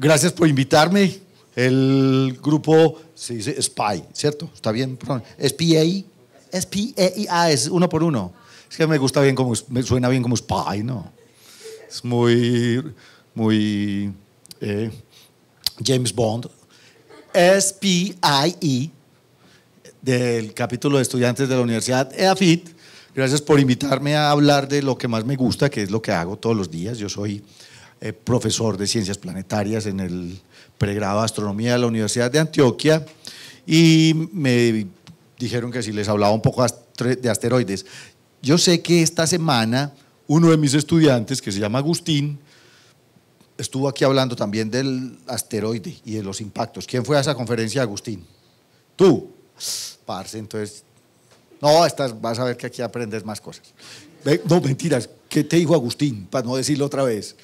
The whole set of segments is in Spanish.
Gracias por invitarme. El grupo se dice SPY, ¿cierto? ¿Está bien? SPAI. i ah, es uno por uno. Es que me gusta bien como, me suena bien como SPY, ¿no? Es muy, muy eh, James Bond. e del capítulo de estudiantes de la Universidad EAFIT. Gracias por invitarme a hablar de lo que más me gusta, que es lo que hago todos los días. Yo soy eh, profesor de ciencias planetarias en el pregrado de astronomía de la Universidad de Antioquia y me dijeron que si les hablaba un poco de asteroides. Yo sé que esta semana uno de mis estudiantes, que se llama Agustín, estuvo aquí hablando también del asteroide y de los impactos. ¿Quién fue a esa conferencia, Agustín? Tú. Parce, entonces, no, estás, vas a ver que aquí aprendes más cosas. No, mentiras, ¿qué te dijo Agustín? Para no decirlo otra vez.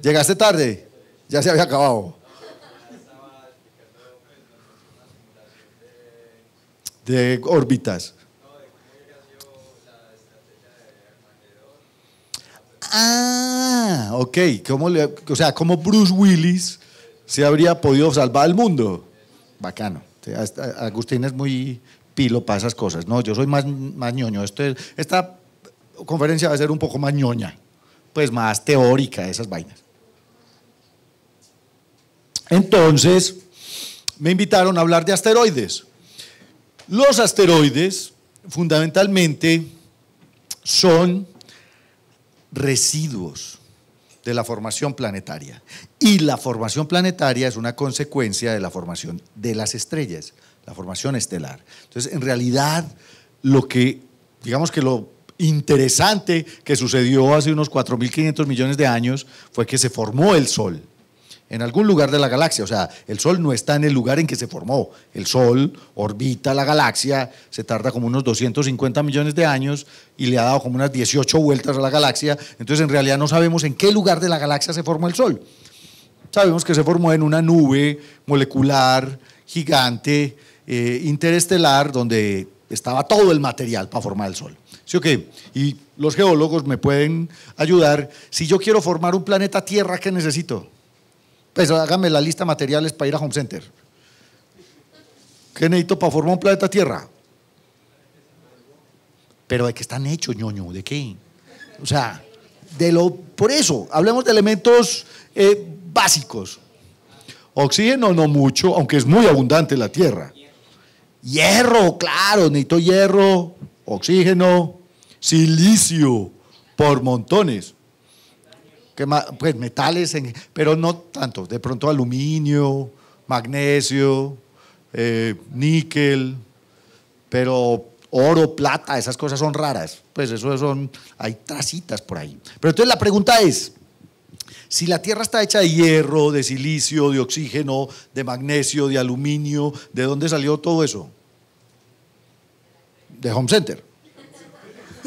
Llegaste tarde, ya se había acabado. De órbitas. Ah, ok. ¿Cómo o sea, ¿cómo Bruce Willis se habría podido salvar al mundo? Bacano. Agustín es muy pilo para esas cosas. No, yo soy más, más ñoño. Este, esta conferencia va a ser un poco más ñoña, pues más teórica, esas vainas. Entonces, me invitaron a hablar de asteroides. Los asteroides, fundamentalmente, son residuos de la formación planetaria. Y la formación planetaria es una consecuencia de la formación de las estrellas, la formación estelar. Entonces, en realidad, lo que, digamos que lo interesante que sucedió hace unos 4.500 millones de años fue que se formó el Sol en algún lugar de la galaxia. O sea, el Sol no está en el lugar en que se formó. El Sol orbita la galaxia, se tarda como unos 250 millones de años y le ha dado como unas 18 vueltas a la galaxia. Entonces, en realidad no sabemos en qué lugar de la galaxia se formó el Sol. Sabemos que se formó en una nube molecular gigante, eh, interestelar, donde estaba todo el material para formar el Sol. ¿Sí o Y los geólogos me pueden ayudar. Si yo quiero formar un planeta Tierra, ¿qué necesito? Pues hágame la lista de materiales para ir a Home Center. ¿Qué necesito para formar un planeta Tierra? Pero de qué están hechos, ñoño, de qué. O sea, de lo. Por eso, hablemos de elementos eh, básicos. Oxígeno no mucho, aunque es muy abundante la Tierra. Hierro, claro, necesito hierro, oxígeno, silicio, por montones pues metales, pero no tanto, de pronto aluminio, magnesio, eh, níquel, pero oro, plata, esas cosas son raras, pues eso son, hay tracitas por ahí. Pero entonces la pregunta es, si la Tierra está hecha de hierro, de silicio, de oxígeno, de magnesio, de aluminio, ¿de dónde salió todo eso? De Home Center.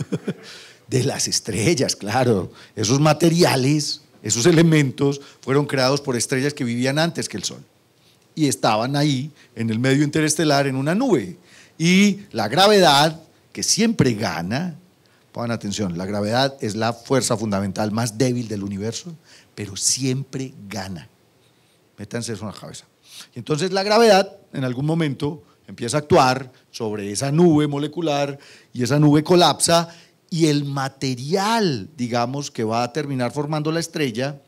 de las estrellas, claro. Esos materiales, esos elementos fueron creados por estrellas que vivían antes que el Sol y estaban ahí en el medio interestelar en una nube. Y la gravedad, que siempre gana, pongan atención, la gravedad es la fuerza fundamental más débil del universo, pero siempre gana. Métanse eso en la cabeza. Y entonces la gravedad en algún momento empieza a actuar sobre esa nube molecular y esa nube colapsa y el material, digamos, que va a terminar formando la estrella,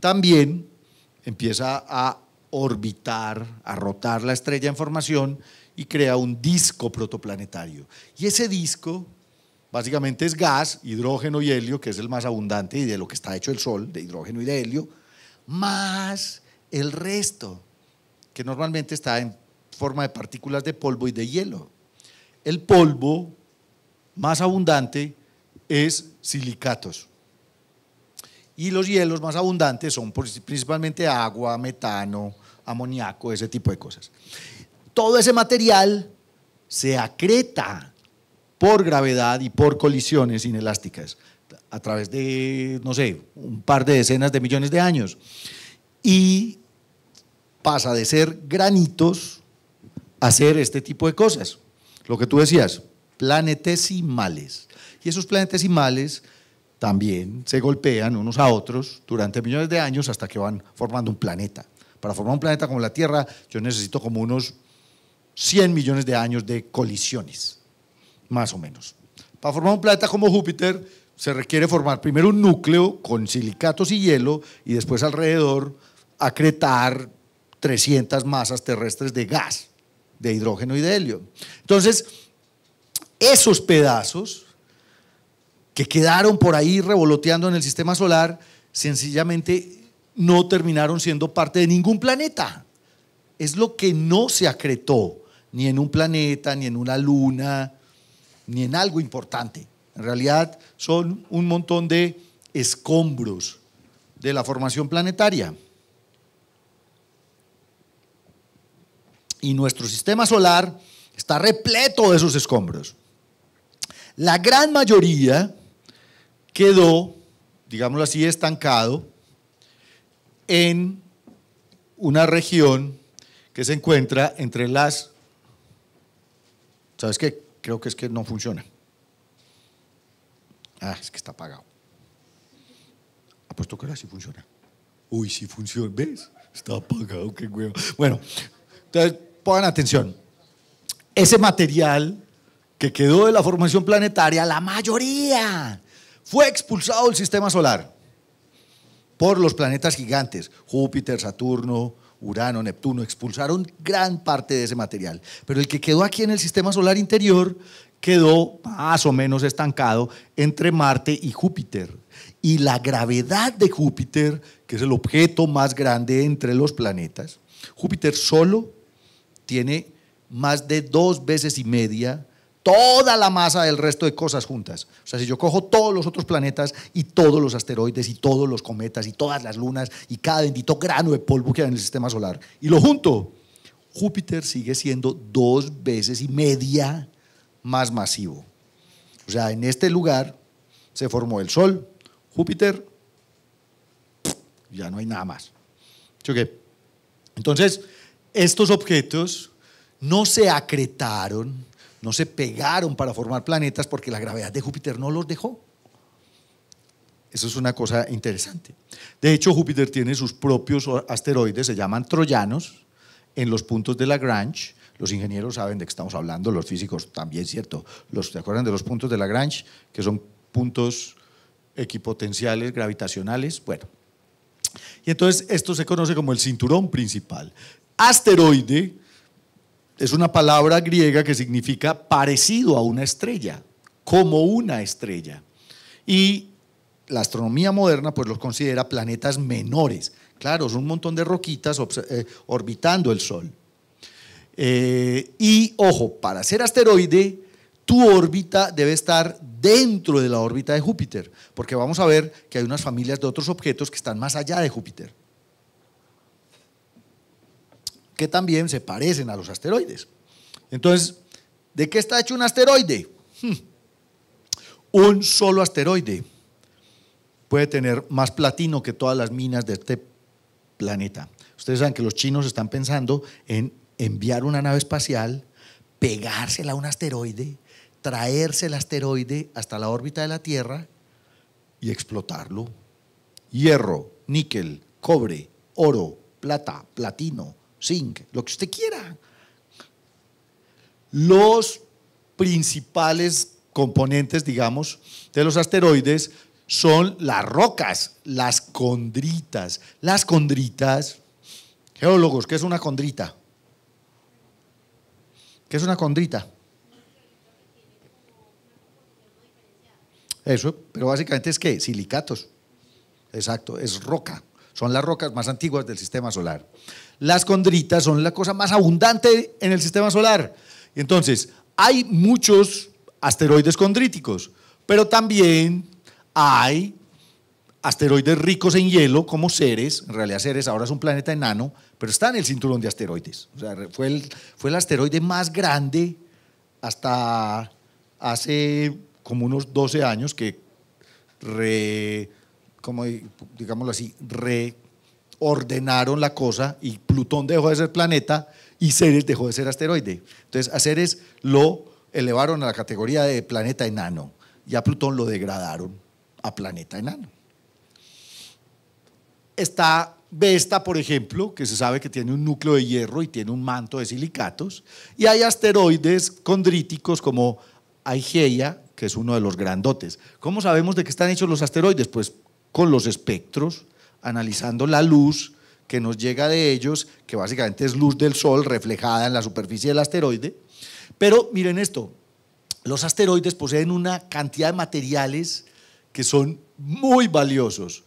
también empieza a orbitar, a rotar la estrella en formación y crea un disco protoplanetario. Y ese disco básicamente es gas, hidrógeno y helio, que es el más abundante y de lo que está hecho el Sol, de hidrógeno y de helio, más el resto, que normalmente está en forma de partículas de polvo y de hielo. El polvo más abundante es silicatos. Y los hielos más abundantes son principalmente agua, metano, amoníaco, ese tipo de cosas. Todo ese material se acreta por gravedad y por colisiones inelásticas a través de, no sé, un par de decenas de millones de años. Y pasa de ser granitos a ser este tipo de cosas. Lo que tú decías, planetesimales. Y esos planetesimales también se golpean unos a otros durante millones de años hasta que van formando un planeta. Para formar un planeta como la Tierra yo necesito como unos 100 millones de años de colisiones, más o menos. Para formar un planeta como Júpiter se requiere formar primero un núcleo con silicatos y hielo y después alrededor acretar 300 masas terrestres de gas, de hidrógeno y de helio. Entonces, esos pedazos que quedaron por ahí revoloteando en el sistema solar, sencillamente no terminaron siendo parte de ningún planeta. Es lo que no se acretó, ni en un planeta, ni en una luna, ni en algo importante. En realidad son un montón de escombros de la formación planetaria. Y nuestro sistema solar está repleto de esos escombros. La gran mayoría quedó, digámoslo así, estancado en una región que se encuentra entre las... ¿Sabes qué? Creo que es que no funciona. Ah, es que está apagado. Apuesto que ahora sí funciona. Uy, sí funciona. ¿Ves? Está apagado, qué huevo. Bueno, entonces pongan atención. Ese material que quedó de la formación planetaria, la mayoría fue expulsado del sistema solar por los planetas gigantes, Júpiter, Saturno, Urano, Neptuno, expulsaron gran parte de ese material. Pero el que quedó aquí en el sistema solar interior quedó más o menos estancado entre Marte y Júpiter. Y la gravedad de Júpiter, que es el objeto más grande entre los planetas, Júpiter solo tiene más de dos veces y media toda la masa del resto de cosas juntas. O sea, si yo cojo todos los otros planetas y todos los asteroides y todos los cometas y todas las lunas y cada bendito grano de polvo que hay en el sistema solar y lo junto, Júpiter sigue siendo dos veces y media más masivo. O sea, en este lugar se formó el Sol, Júpiter, ya no hay nada más. Entonces, estos objetos no se acretaron, no se pegaron para formar planetas porque la gravedad de Júpiter no los dejó. Eso es una cosa interesante. De hecho, Júpiter tiene sus propios asteroides, se llaman troyanos, en los puntos de Lagrange. Los ingenieros saben de qué estamos hablando, los físicos también, ¿cierto? Los, ¿Se acuerdan de los puntos de Lagrange? Que son puntos equipotenciales, gravitacionales. Bueno. Y entonces esto se conoce como el cinturón principal. Asteroide es una palabra griega que significa parecido a una estrella, como una estrella. Y la astronomía moderna pues los considera planetas menores. Claro, son un montón de roquitas eh, orbitando el Sol. Eh, y ojo, para ser asteroide, tu órbita debe estar dentro de la órbita de Júpiter, porque vamos a ver que hay unas familias de otros objetos que están más allá de Júpiter que también se parecen a los asteroides. Entonces, ¿de qué está hecho un asteroide? Hmm. Un solo asteroide puede tener más platino que todas las minas de este planeta. Ustedes saben que los chinos están pensando en enviar una nave espacial, pegársela a un asteroide, traerse el asteroide hasta la órbita de la Tierra y explotarlo. Hierro, níquel, cobre, oro, plata, platino, zinc, lo que usted quiera. Los principales componentes, digamos, de los asteroides son las rocas, las condritas. Las condritas, geólogos, ¿qué es una condrita? ¿Qué es una condrita? Eso, pero básicamente es que silicatos. Exacto, es roca. Son las rocas más antiguas del sistema solar. Las condritas son la cosa más abundante en el sistema solar. Entonces, hay muchos asteroides condríticos, pero también hay asteroides ricos en hielo como Ceres, en realidad Ceres ahora es un planeta enano, pero está en el cinturón de asteroides. O sea, fue el, fue el asteroide más grande hasta hace como unos 12 años que re, como digámoslo así, reordenaron la cosa y Plutón dejó de ser planeta y Ceres dejó de ser asteroide. Entonces a Ceres lo elevaron a la categoría de planeta enano y a Plutón lo degradaron a planeta enano. Está Vesta, por ejemplo, que se sabe que tiene un núcleo de hierro y tiene un manto de silicatos, y hay asteroides condríticos como Aigeia, que es uno de los grandotes. ¿Cómo sabemos de qué están hechos los asteroides? Pues con los espectros, analizando la luz que nos llega de ellos, que básicamente es luz del Sol reflejada en la superficie del asteroide. Pero miren esto, los asteroides poseen una cantidad de materiales que son muy valiosos.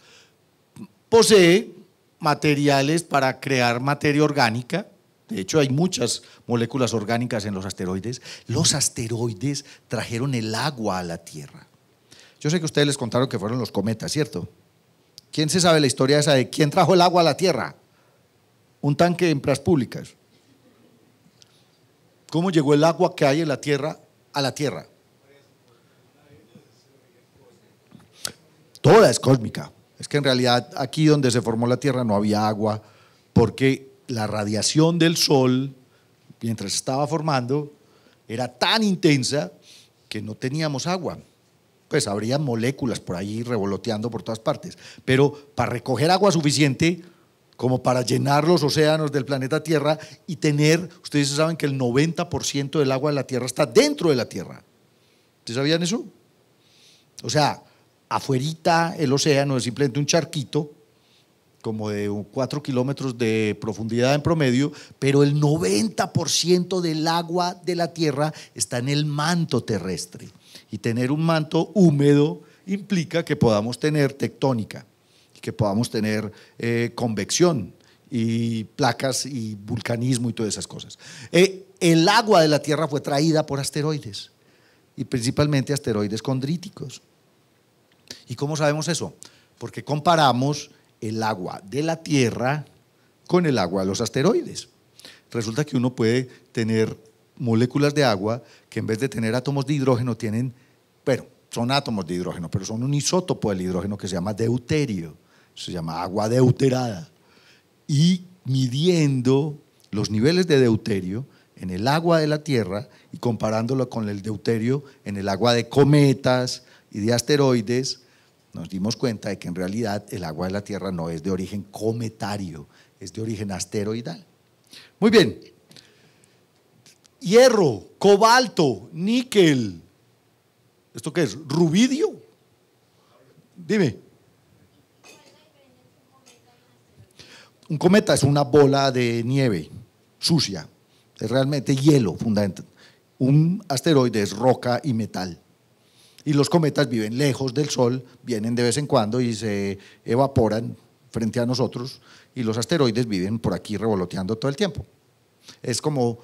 Posee materiales para crear materia orgánica, de hecho, hay muchas moléculas orgánicas en los asteroides. Los asteroides trajeron el agua a la Tierra. Yo sé que ustedes les contaron que fueron los cometas, ¿cierto? ¿Quién se sabe la historia esa de quién trajo el agua a la Tierra? Un tanque de empresas públicas. ¿Cómo llegó el agua que hay en la Tierra a la Tierra? Toda es cósmica. Es que en realidad aquí donde se formó la Tierra no había agua porque la radiación del Sol, mientras estaba formando, era tan intensa que no teníamos agua pues habría moléculas por ahí revoloteando por todas partes. Pero para recoger agua suficiente como para llenar los océanos del planeta Tierra y tener, ustedes saben que el 90% del agua de la Tierra está dentro de la Tierra. ¿Ustedes sabían eso? O sea, afuerita el océano es simplemente un charquito como de 4 kilómetros de profundidad en promedio, pero el 90% del agua de la Tierra está en el manto terrestre. Y tener un manto húmedo implica que podamos tener tectónica, que podamos tener eh, convección y placas y vulcanismo y todas esas cosas. Eh, el agua de la Tierra fue traída por asteroides y principalmente asteroides condríticos. ¿Y cómo sabemos eso? Porque comparamos el agua de la Tierra con el agua de los asteroides. Resulta que uno puede tener moléculas de agua que en vez de tener átomos de hidrógeno tienen, bueno, son átomos de hidrógeno, pero son un isótopo del hidrógeno que se llama deuterio, se llama agua deuterada. Y midiendo los niveles de deuterio en el agua de la Tierra y comparándolo con el deuterio en el agua de cometas y de asteroides, nos dimos cuenta de que en realidad el agua de la Tierra no es de origen cometario, es de origen asteroidal. Muy bien, hierro, cobalto, níquel. ¿Esto qué es? ¿Rubidio? Dime. Un cometa es una bola de nieve sucia, es realmente hielo fundamental. Un asteroide es roca y metal. Y los cometas viven lejos del Sol, vienen de vez en cuando y se evaporan frente a nosotros. Y los asteroides viven por aquí revoloteando todo el tiempo. Es como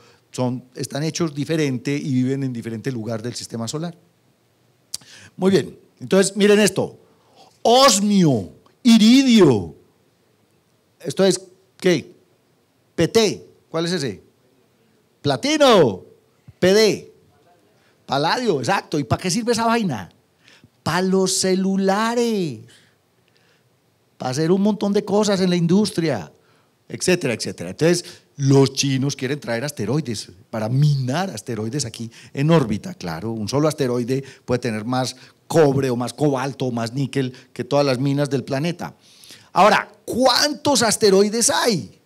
están hechos diferente y viven en diferente lugar del sistema solar. Muy bien, entonces miren esto. Osmio, iridio. Esto es, ¿qué? PT. ¿Cuál es ese? Platino. PD. Paladio, exacto. ¿Y para qué sirve esa vaina? Para los celulares. Para hacer un montón de cosas en la industria, etcétera, etcétera. Entonces, los chinos quieren traer asteroides para minar asteroides aquí en órbita. Claro, un solo asteroide puede tener más cobre o más cobalto o más níquel que todas las minas del planeta. Ahora, ¿cuántos asteroides hay?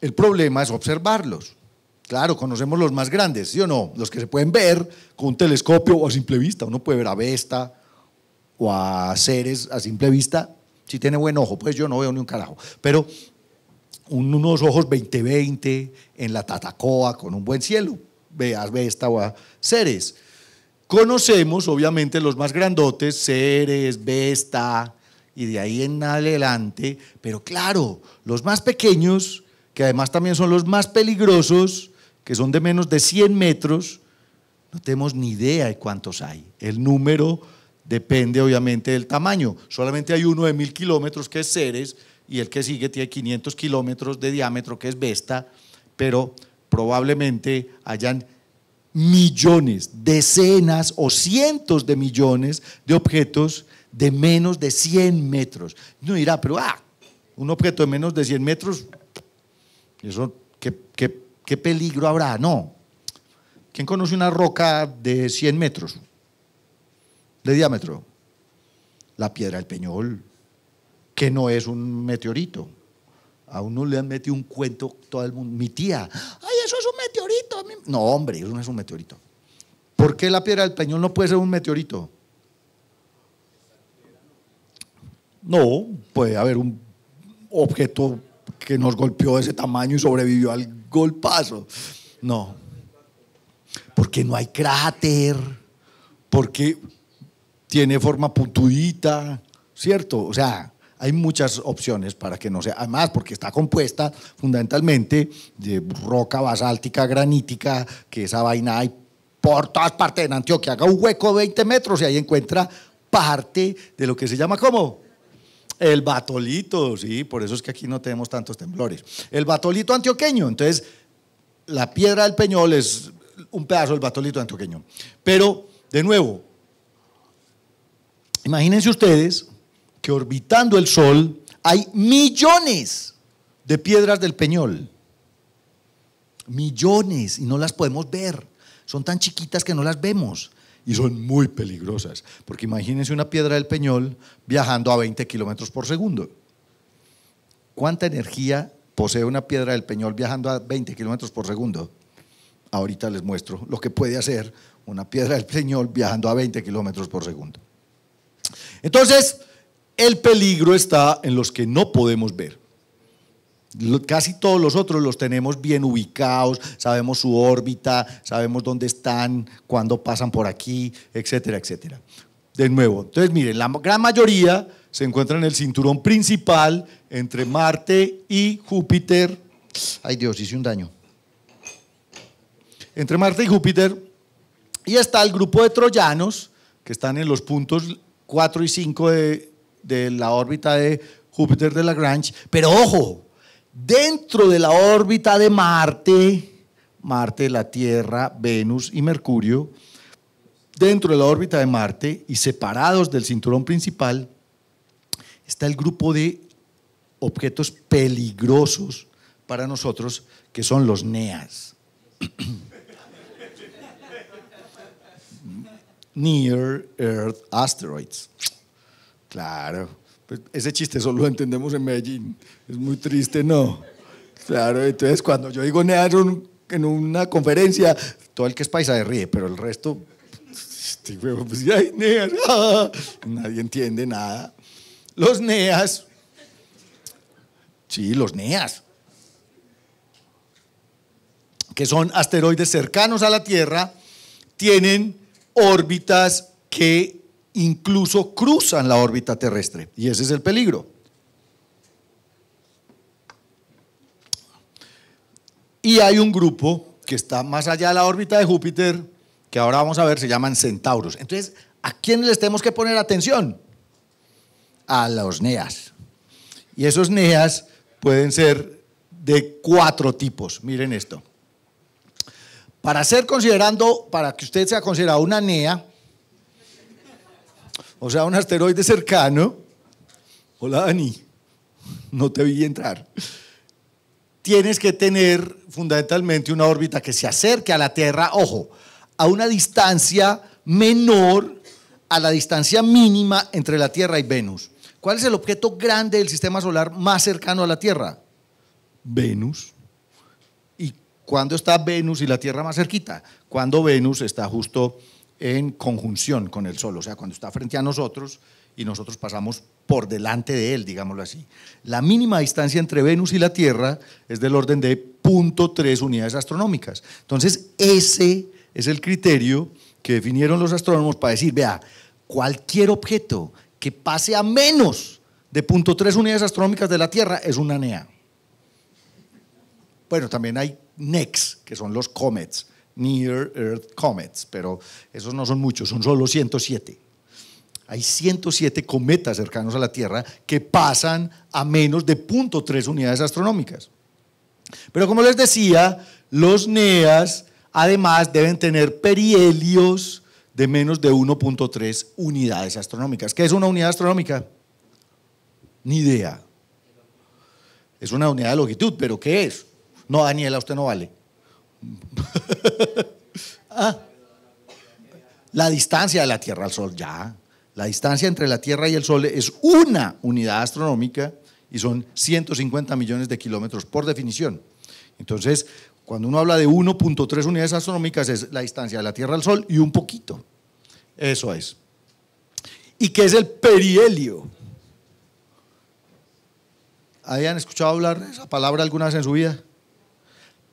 El problema es observarlos. Claro, conocemos los más grandes, ¿sí o no? Los que se pueden ver con un telescopio o a simple vista. Uno puede ver a Vesta o a Ceres a simple vista si tiene buen ojo. Pues yo no veo ni un carajo. Pero unos ojos 2020 en la Tatacoa con un buen cielo. Veas, ve esta Ceres. Conocemos, obviamente, los más grandotes, Ceres, Vesta, y de ahí en adelante, pero claro, los más pequeños, que además también son los más peligrosos, que son de menos de 100 metros, no tenemos ni idea de cuántos hay. El número depende obviamente del tamaño. Solamente hay uno de mil kilómetros que es Ceres, y el que sigue tiene 500 kilómetros de diámetro, que es Vesta, pero probablemente hayan millones, decenas o cientos de millones de objetos de menos de 100 metros. No dirá, pero ah, un objeto de menos de 100 metros, eso, ¿qué, qué peligro habrá? No. ¿Quién conoce una roca de 100 metros de diámetro? La piedra del peñol, que no es un meteorito. A uno le han metido un cuento todo el mundo. Mi tía, ay, eso es un meteorito. No, hombre, eso no es un meteorito. ¿Por qué la piedra del Peñón no puede ser un meteorito? No, puede haber un objeto que nos golpeó de ese tamaño y sobrevivió al golpazo. No. Porque no hay cráter, porque tiene forma puntudita, ¿cierto? O sea, hay muchas opciones para que no sea, además porque está compuesta fundamentalmente de roca basáltica, granítica, que esa vaina hay por todas partes en Antioquia, haga un hueco de 20 metros y ahí encuentra parte de lo que se llama como el batolito, sí, por eso es que aquí no tenemos tantos temblores. El batolito antioqueño, entonces la piedra del Peñol es un pedazo del batolito antioqueño. Pero, de nuevo, imagínense ustedes que orbitando el Sol hay millones de piedras del Peñol. Millones y no las podemos ver. Son tan chiquitas que no las vemos y son muy peligrosas. Porque imagínense una piedra del Peñol viajando a 20 kilómetros por segundo. ¿Cuánta energía posee una piedra del Peñol viajando a 20 kilómetros por segundo? Ahorita les muestro lo que puede hacer una piedra del Peñol viajando a 20 kilómetros por segundo. Entonces, el peligro está en los que no podemos ver. Casi todos los otros los tenemos bien ubicados, sabemos su órbita, sabemos dónde están, cuándo pasan por aquí, etcétera, etcétera. De nuevo, entonces miren, la gran mayoría se encuentra en el cinturón principal entre Marte y Júpiter. Ay Dios, hice un daño. Entre Marte y Júpiter. Y está el grupo de troyanos que están en los puntos 4 y 5 de de la órbita de Júpiter de Lagrange, pero ojo, dentro de la órbita de Marte, Marte, la Tierra, Venus y Mercurio, dentro de la órbita de Marte y separados del cinturón principal, está el grupo de objetos peligrosos para nosotros, que son los NEAs. Near Earth Asteroids. Claro. Pues ese chiste solo lo entendemos en Medellín. Es muy triste, ¿no? Claro, entonces cuando yo digo nea en una conferencia, todo el que es paisa se ríe, pero el resto, este pues, ay, neas, nadie entiende nada. Los neas, sí, los neas, que son asteroides cercanos a la Tierra, tienen órbitas que incluso cruzan la órbita terrestre. Y ese es el peligro. Y hay un grupo que está más allá de la órbita de Júpiter, que ahora vamos a ver, se llaman centauros. Entonces, ¿a quién les tenemos que poner atención? A los NEAs. Y esos NEAs pueden ser de cuatro tipos. Miren esto. Para ser considerando, para que usted sea considerado una NEA, o sea, un asteroide cercano, hola Dani, no te vi entrar, tienes que tener fundamentalmente una órbita que se acerque a la Tierra, ojo, a una distancia menor a la distancia mínima entre la Tierra y Venus. ¿Cuál es el objeto grande del sistema solar más cercano a la Tierra? Venus. ¿Y cuándo está Venus y la Tierra más cerquita? Cuando Venus está justo en conjunción con el sol, o sea, cuando está frente a nosotros y nosotros pasamos por delante de él, digámoslo así. La mínima distancia entre Venus y la Tierra es del orden de 0.3 unidades astronómicas. Entonces, ese es el criterio que definieron los astrónomos para decir, vea, cualquier objeto que pase a menos de 0.3 unidades astronómicas de la Tierra es una NEA. Bueno, también hay NEX, que son los comets, Near Earth Comets, pero esos no son muchos, son solo 107. Hay 107 cometas cercanos a la Tierra que pasan a menos de 0.3 unidades astronómicas. Pero como les decía, los NEAS además deben tener perihelios de menos de 1.3 unidades astronómicas. ¿Qué es una unidad astronómica? Ni idea. Es una unidad de longitud, pero ¿qué es? No, Daniela, usted no vale. Ah. la distancia de la Tierra al Sol, ya. La distancia entre la Tierra y el Sol es una unidad astronómica y son 150 millones de kilómetros por definición. Entonces, cuando uno habla de 1.3 unidades astronómicas es la distancia de la Tierra al Sol y un poquito. Eso es. ¿Y qué es el perihelio? ¿Hayan escuchado hablar esa palabra alguna vez en su vida?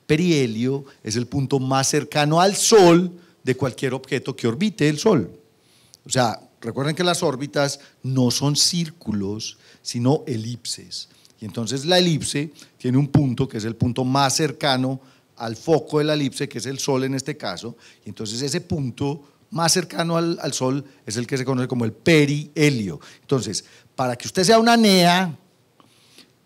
perihelio es el punto más cercano al Sol de cualquier objeto que orbite el Sol. O sea, recuerden que las órbitas no son círculos, sino elipses. Y entonces la elipse tiene un punto que es el punto más cercano al foco de la elipse, que es el Sol en este caso. Y entonces ese punto más cercano al, al Sol es el que se conoce como el perihelio. Entonces, para que usted sea una NEA,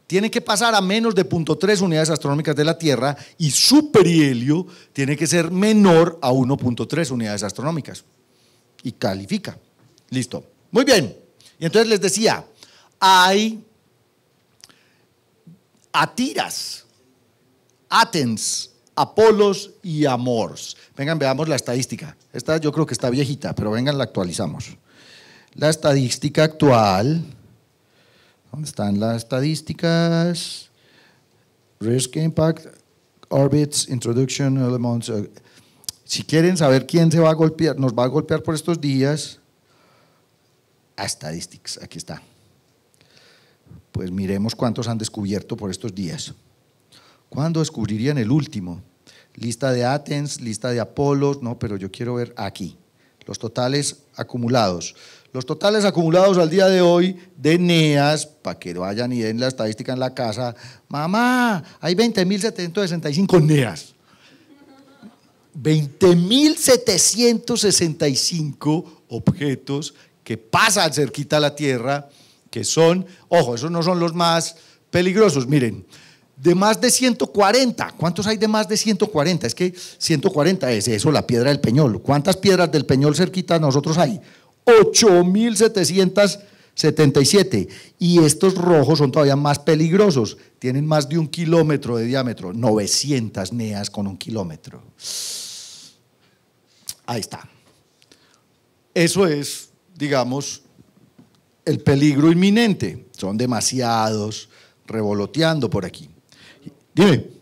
tiene que pasar a menos de 0.3 unidades astronómicas de la Tierra y su perihelio tiene que ser menor a 1.3 unidades astronómicas. Y califica. Listo. Muy bien. Y entonces les decía, hay Atiras, Atens, Apolos y Amors. Vengan, veamos la estadística. Esta yo creo que está viejita, pero vengan, la actualizamos. La estadística actual donde están las estadísticas, Risk Impact, Orbits, Introduction, Elements. Eh, si quieren saber quién se va a golpear, nos va a golpear por estos días, a Statistics, aquí está. Pues miremos cuántos han descubierto por estos días. ¿Cuándo descubrirían el último? Lista de Athens, lista de Apolos, no, pero yo quiero ver aquí, los totales acumulados. Los totales acumulados al día de hoy de NEAS, para que vayan y den la estadística en la casa, mamá, hay 20.765 NEAS. 20.765 objetos que pasan cerquita a la Tierra, que son, ojo, esos no son los más peligrosos, miren, de más de 140. ¿Cuántos hay de más de 140? Es que 140 es eso, la piedra del Peñol. ¿Cuántas piedras del Peñol cerquita nosotros hay? 8.777. Y estos rojos son todavía más peligrosos, tienen más de un kilómetro de diámetro, 900 neas con un kilómetro. Ahí está. Eso es, digamos, el peligro inminente. Son demasiados revoloteando por aquí. Dime.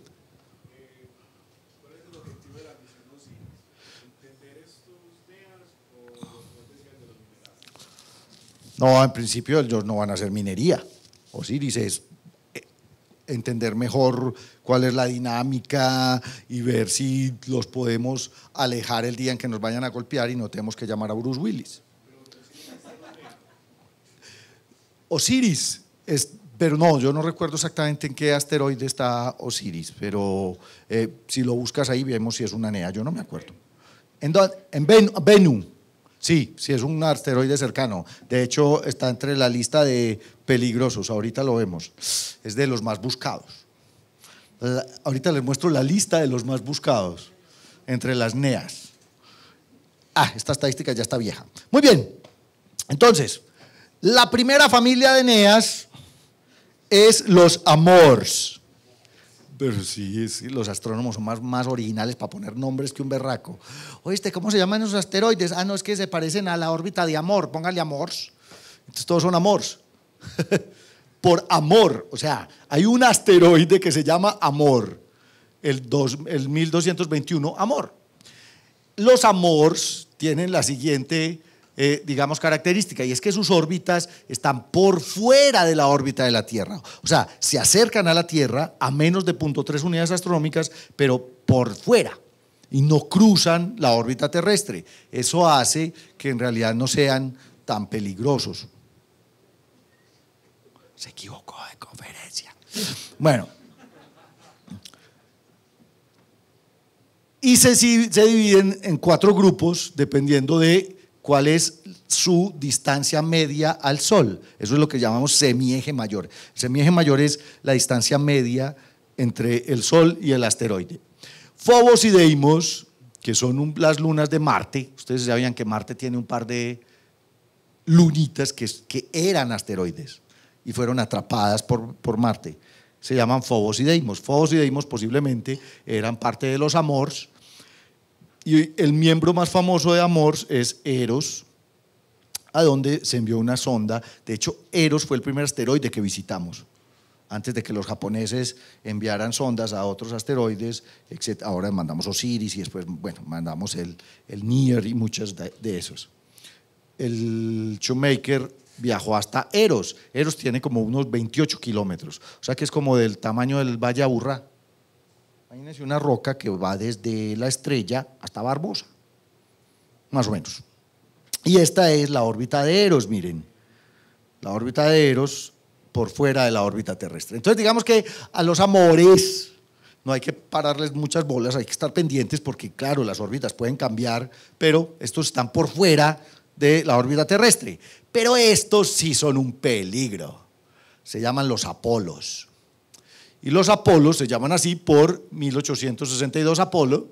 No, en principio ellos no van a hacer minería. Osiris es eh, entender mejor cuál es la dinámica y ver si los podemos alejar el día en que nos vayan a golpear y no tenemos que llamar a Bruce Willis. Osiris, es, pero no, yo no recuerdo exactamente en qué asteroide está Osiris, pero eh, si lo buscas ahí vemos si es una NEA, yo no me acuerdo. En, en Sí, sí, es un asteroide cercano. De hecho, está entre la lista de peligrosos. Ahorita lo vemos. Es de los más buscados. ahorita les muestro la lista de los más buscados entre las NEAs. Ah, esta estadística ya está vieja. Muy bien. Entonces, la primera familia de NEAs es los amors. Pero sí, sí, los astrónomos son más, más originales para poner nombres que un berraco. Oíste, ¿cómo se llaman esos asteroides? Ah, no, es que se parecen a la órbita de amor, póngale amors. Entonces todos son amors. Por amor, o sea, hay un asteroide que se llama amor, el, el 1221 amor. Los amors tienen la siguiente eh, digamos, característica, y es que sus órbitas están por fuera de la órbita de la Tierra. O sea, se acercan a la Tierra a menos de 0.3 unidades astronómicas, pero por fuera, y no cruzan la órbita terrestre. Eso hace que en realidad no sean tan peligrosos. Se equivocó de conferencia. Bueno. Y se, se dividen en cuatro grupos dependiendo de cuál es su distancia media al Sol. Eso es lo que llamamos semieje mayor. El semieje mayor es la distancia media entre el Sol y el asteroide. Fobos y Deimos, que son las lunas de Marte, ustedes sabían que Marte tiene un par de lunitas que, eran asteroides y fueron atrapadas por, Marte. Se llaman Fobos y Deimos. Fobos y Deimos posiblemente eran parte de los Amors, y el miembro más famoso de Amors es Eros, a donde se envió una sonda. De hecho, Eros fue el primer asteroide que visitamos antes de que los japoneses enviaran sondas a otros asteroides, etc. ahora mandamos Osiris y después, bueno, mandamos el, el Nier y muchas de, esos. El Shoemaker viajó hasta Eros. Eros tiene como unos 28 kilómetros, o sea que es como del tamaño del Valle Aburrá. Imagínense una roca que va desde la estrella hasta Barbosa, más o menos. Y esta es la órbita de Eros, miren. La órbita de Eros por fuera de la órbita terrestre. Entonces, digamos que a los amores no hay que pararles muchas bolas, hay que estar pendientes porque, claro, las órbitas pueden cambiar, pero estos están por fuera de la órbita terrestre. Pero estos sí son un peligro. Se llaman los Apolos. Y los Apolos se llaman así por 1862 Apolo,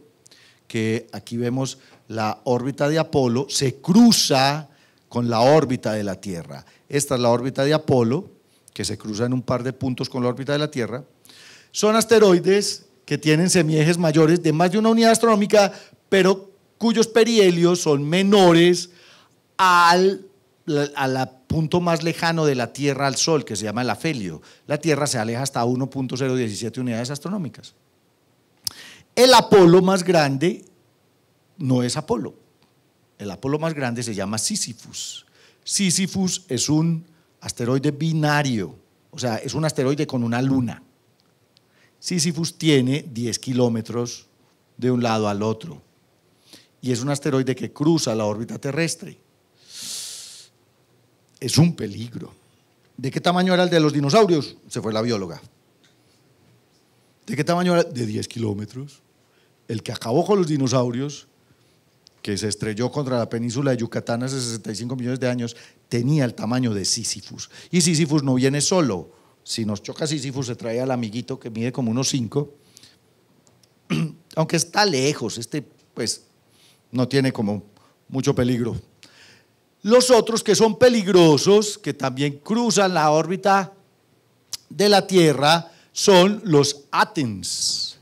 que aquí vemos la órbita de Apolo, se cruza con la órbita de la Tierra. Esta es la órbita de Apolo, que se cruza en un par de puntos con la órbita de la Tierra. Son asteroides que tienen semiejes mayores de más de una unidad astronómica, pero cuyos perihelios son menores al al punto más lejano de la Tierra al Sol, que se llama el afelio. La Tierra se aleja hasta 1.017 unidades astronómicas. El Apolo más grande no es Apolo. El Apolo más grande se llama Sísifus. Sísifus es un asteroide binario, o sea, es un asteroide con una luna. Sísifus tiene 10 kilómetros de un lado al otro y es un asteroide que cruza la órbita terrestre es un peligro. ¿De qué tamaño era el de los dinosaurios? Se fue la bióloga. ¿De qué tamaño era? De 10 kilómetros. El que acabó con los dinosaurios, que se estrelló contra la península de Yucatán hace 65 millones de años, tenía el tamaño de Sísifus. Y Sísifus no viene solo. Si nos choca Sísifus, se trae al amiguito que mide como unos 5. Aunque está lejos, este pues no tiene como mucho peligro. Los otros que son peligrosos, que también cruzan la órbita de la Tierra, son los Atens.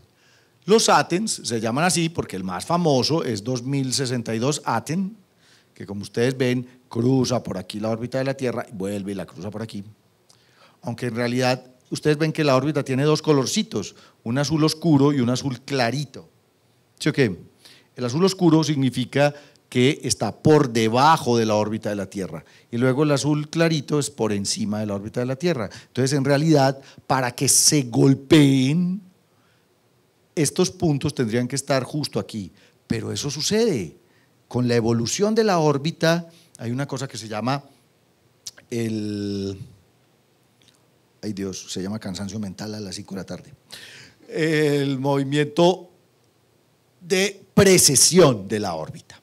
Los Atens se llaman así porque el más famoso es 2062 Aten, que como ustedes ven, cruza por aquí la órbita de la Tierra y vuelve y la cruza por aquí. Aunque en realidad ustedes ven que la órbita tiene dos colorcitos, un azul oscuro y un azul clarito. ¿Sí El azul oscuro significa que está por debajo de la órbita de la Tierra. Y luego el azul clarito es por encima de la órbita de la Tierra. Entonces, en realidad, para que se golpeen, estos puntos tendrían que estar justo aquí. Pero eso sucede. Con la evolución de la órbita hay una cosa que se llama el... Ay Dios, se llama cansancio mental a las 5 de la tarde. El movimiento de precesión de la órbita.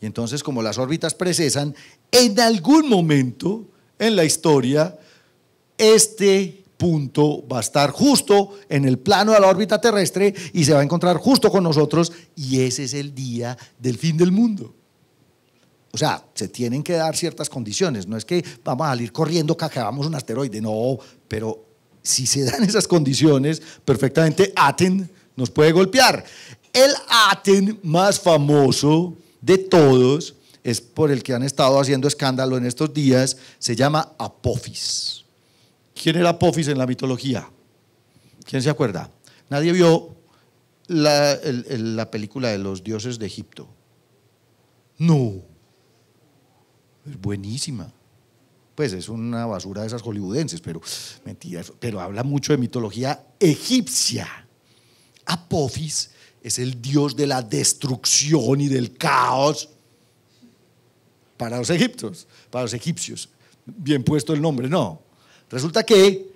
Y entonces, como las órbitas precesan, en algún momento en la historia, este punto va a estar justo en el plano de la órbita terrestre y se va a encontrar justo con nosotros y ese es el día del fin del mundo. O sea, se tienen que dar ciertas condiciones, no es que vamos a salir corriendo, acabamos un asteroide, no, pero si se dan esas condiciones, perfectamente Aten nos puede golpear. El Aten más famoso de todos, es por el que han estado haciendo escándalo en estos días, se llama Apophis. ¿Quién era Apophis en la mitología? ¿Quién se acuerda? Nadie vio la, película de los dioses de Egipto. No. Es buenísima. Pues es una basura de esas hollywoodenses, pero mentira, Pero habla mucho de mitología egipcia. Apophis es el Dios de la destrucción y del caos para los egipcios, para los egipcios. Bien puesto el nombre, no. Resulta que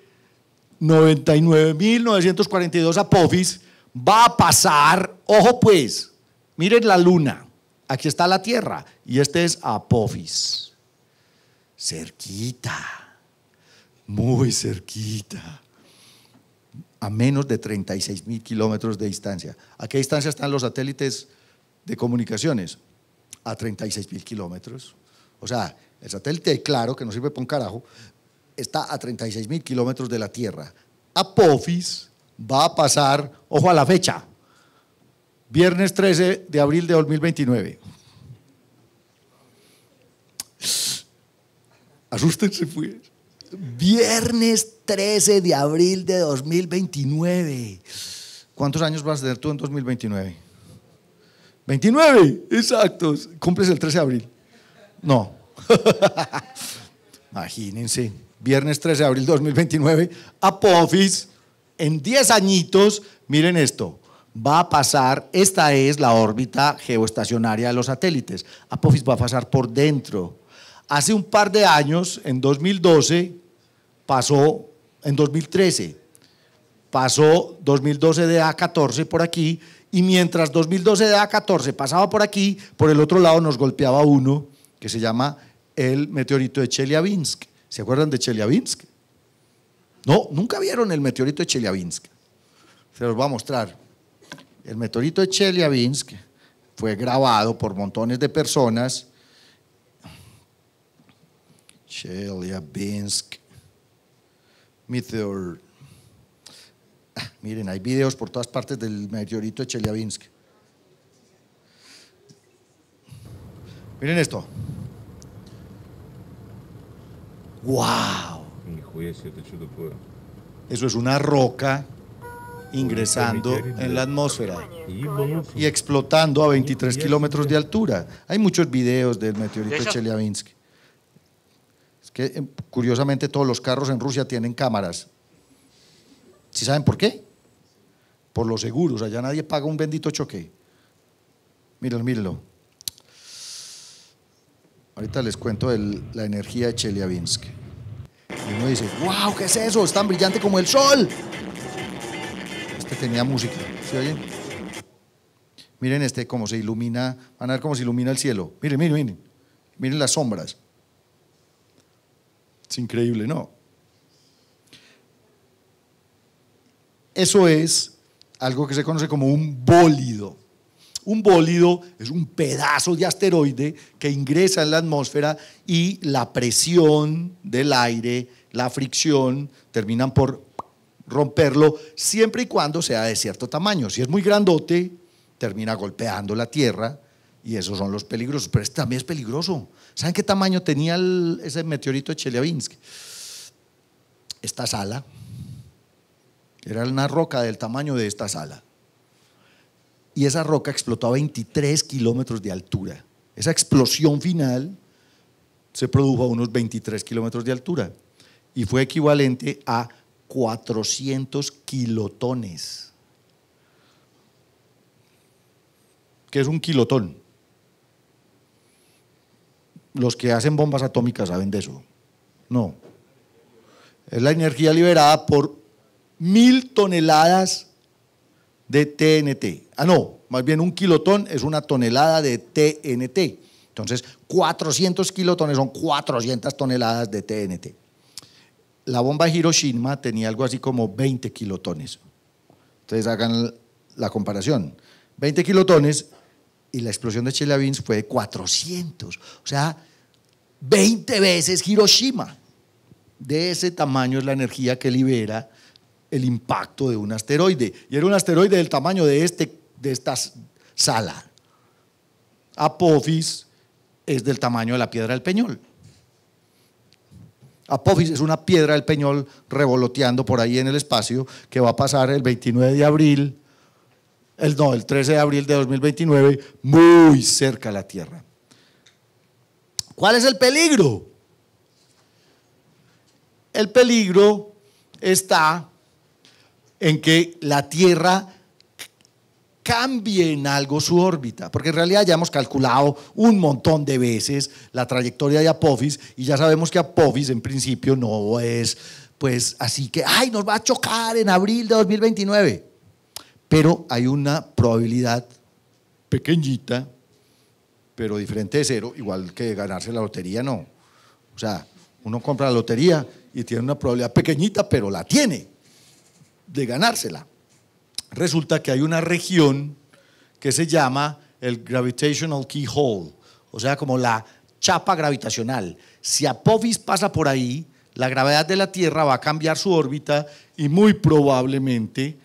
99.942 Apophis va a pasar, ojo pues, miren la luna, aquí está la tierra y este es Apophis cerquita, muy cerquita a menos de 36 mil kilómetros de distancia. ¿A qué distancia están los satélites de comunicaciones? A 36 mil kilómetros. O sea, el satélite, claro, que no sirve para un carajo, está a 36 mil kilómetros de la Tierra. Apophis va a pasar, ojo a la fecha, viernes 13 de abril de 2029. Asústense, pues. Viernes 13 de abril de 2029. ¿Cuántos años vas a tener tú en 2029? 29, exacto. Cumples el 13 de abril. No. Imagínense, viernes 13 de abril 2029, Apophis, en 10 añitos, miren esto, va a pasar, esta es la órbita geoestacionaria de los satélites. Apophis va a pasar por dentro. Hace un par de años, en 2012, pasó en 2013, pasó 2012 de A14 por aquí, y mientras 2012 de A14 pasaba por aquí, por el otro lado nos golpeaba uno que se llama el meteorito de Chelyabinsk. ¿Se acuerdan de Chelyabinsk? No, nunca vieron el meteorito de Chelyabinsk. Se los voy a mostrar. El meteorito de Chelyabinsk fue grabado por montones de personas. Chelyabinsk Meteor. Ah, miren, hay videos por todas partes del meteorito de Chelyabinsk. Miren esto. ¡Wow! Eso es una roca ingresando en la atmósfera y explotando a 23 kilómetros de altura. Hay muchos videos del meteorito de Chelyabinsk que eh, curiosamente todos los carros en Rusia tienen cámaras. ¿Sí saben por qué? Por los seguros, allá nadie paga un bendito choque. Mírenlo, mírenlo. Ahorita les cuento la energía de Chelyabinsk. Y uno dice, wow, ¿qué es eso? Es tan brillante como el sol. Este tenía música, ¿sí oyen? Miren este cómo se ilumina, van a ver cómo se ilumina el cielo. Miren, miren, miren. Miren las sombras. Es increíble, ¿no? Eso es algo que se conoce como un bólido. Un bólido es un pedazo de asteroide que ingresa en la atmósfera y la presión del aire, la fricción, terminan por romperlo siempre y cuando sea de cierto tamaño. Si es muy grandote, termina golpeando la Tierra y esos son los peligrosos. Pero este también es peligroso ¿Saben qué tamaño tenía ese meteorito de Chelyabinsk? Esta sala. Era una roca del tamaño de esta sala. Y esa roca explotó a 23 kilómetros de altura. Esa explosión final se produjo a unos 23 kilómetros de altura y fue equivalente a 400 kilotones. ¿Qué es un kilotón? los que hacen bombas atómicas saben de eso. No. Es la energía liberada por mil toneladas de TNT. Ah, no, más bien un kilotón es una tonelada de TNT. Entonces, 400 kilotones son 400 toneladas de TNT. La bomba Hiroshima tenía algo así como 20 kilotones. Ustedes hagan la comparación. 20 kilotones y la explosión de Chelyabinsk fue de 400, o sea, 20 veces Hiroshima. De ese tamaño es la energía que libera el impacto de un asteroide. Y era un asteroide del tamaño de, este, de esta sala. Apophis es del tamaño de la piedra del Peñol. Apophis es una piedra del Peñol revoloteando por ahí en el espacio que va a pasar el 29 de abril el, no, el 13 de abril de 2029, muy cerca a la Tierra. ¿Cuál es el peligro? El peligro está en que la Tierra cambie en algo su órbita, porque en realidad ya hemos calculado un montón de veces la trayectoria de Apophis y ya sabemos que Apophis en principio no es pues así que, ay, nos va a chocar en abril de 2029 pero hay una probabilidad pequeñita, pero diferente de cero, igual que ganarse la lotería, no. O sea, uno compra la lotería y tiene una probabilidad pequeñita, pero la tiene de ganársela. Resulta que hay una región que se llama el gravitational keyhole, o sea, como la chapa gravitacional. Si Apophis pasa por ahí, la gravedad de la Tierra va a cambiar su órbita y muy probablemente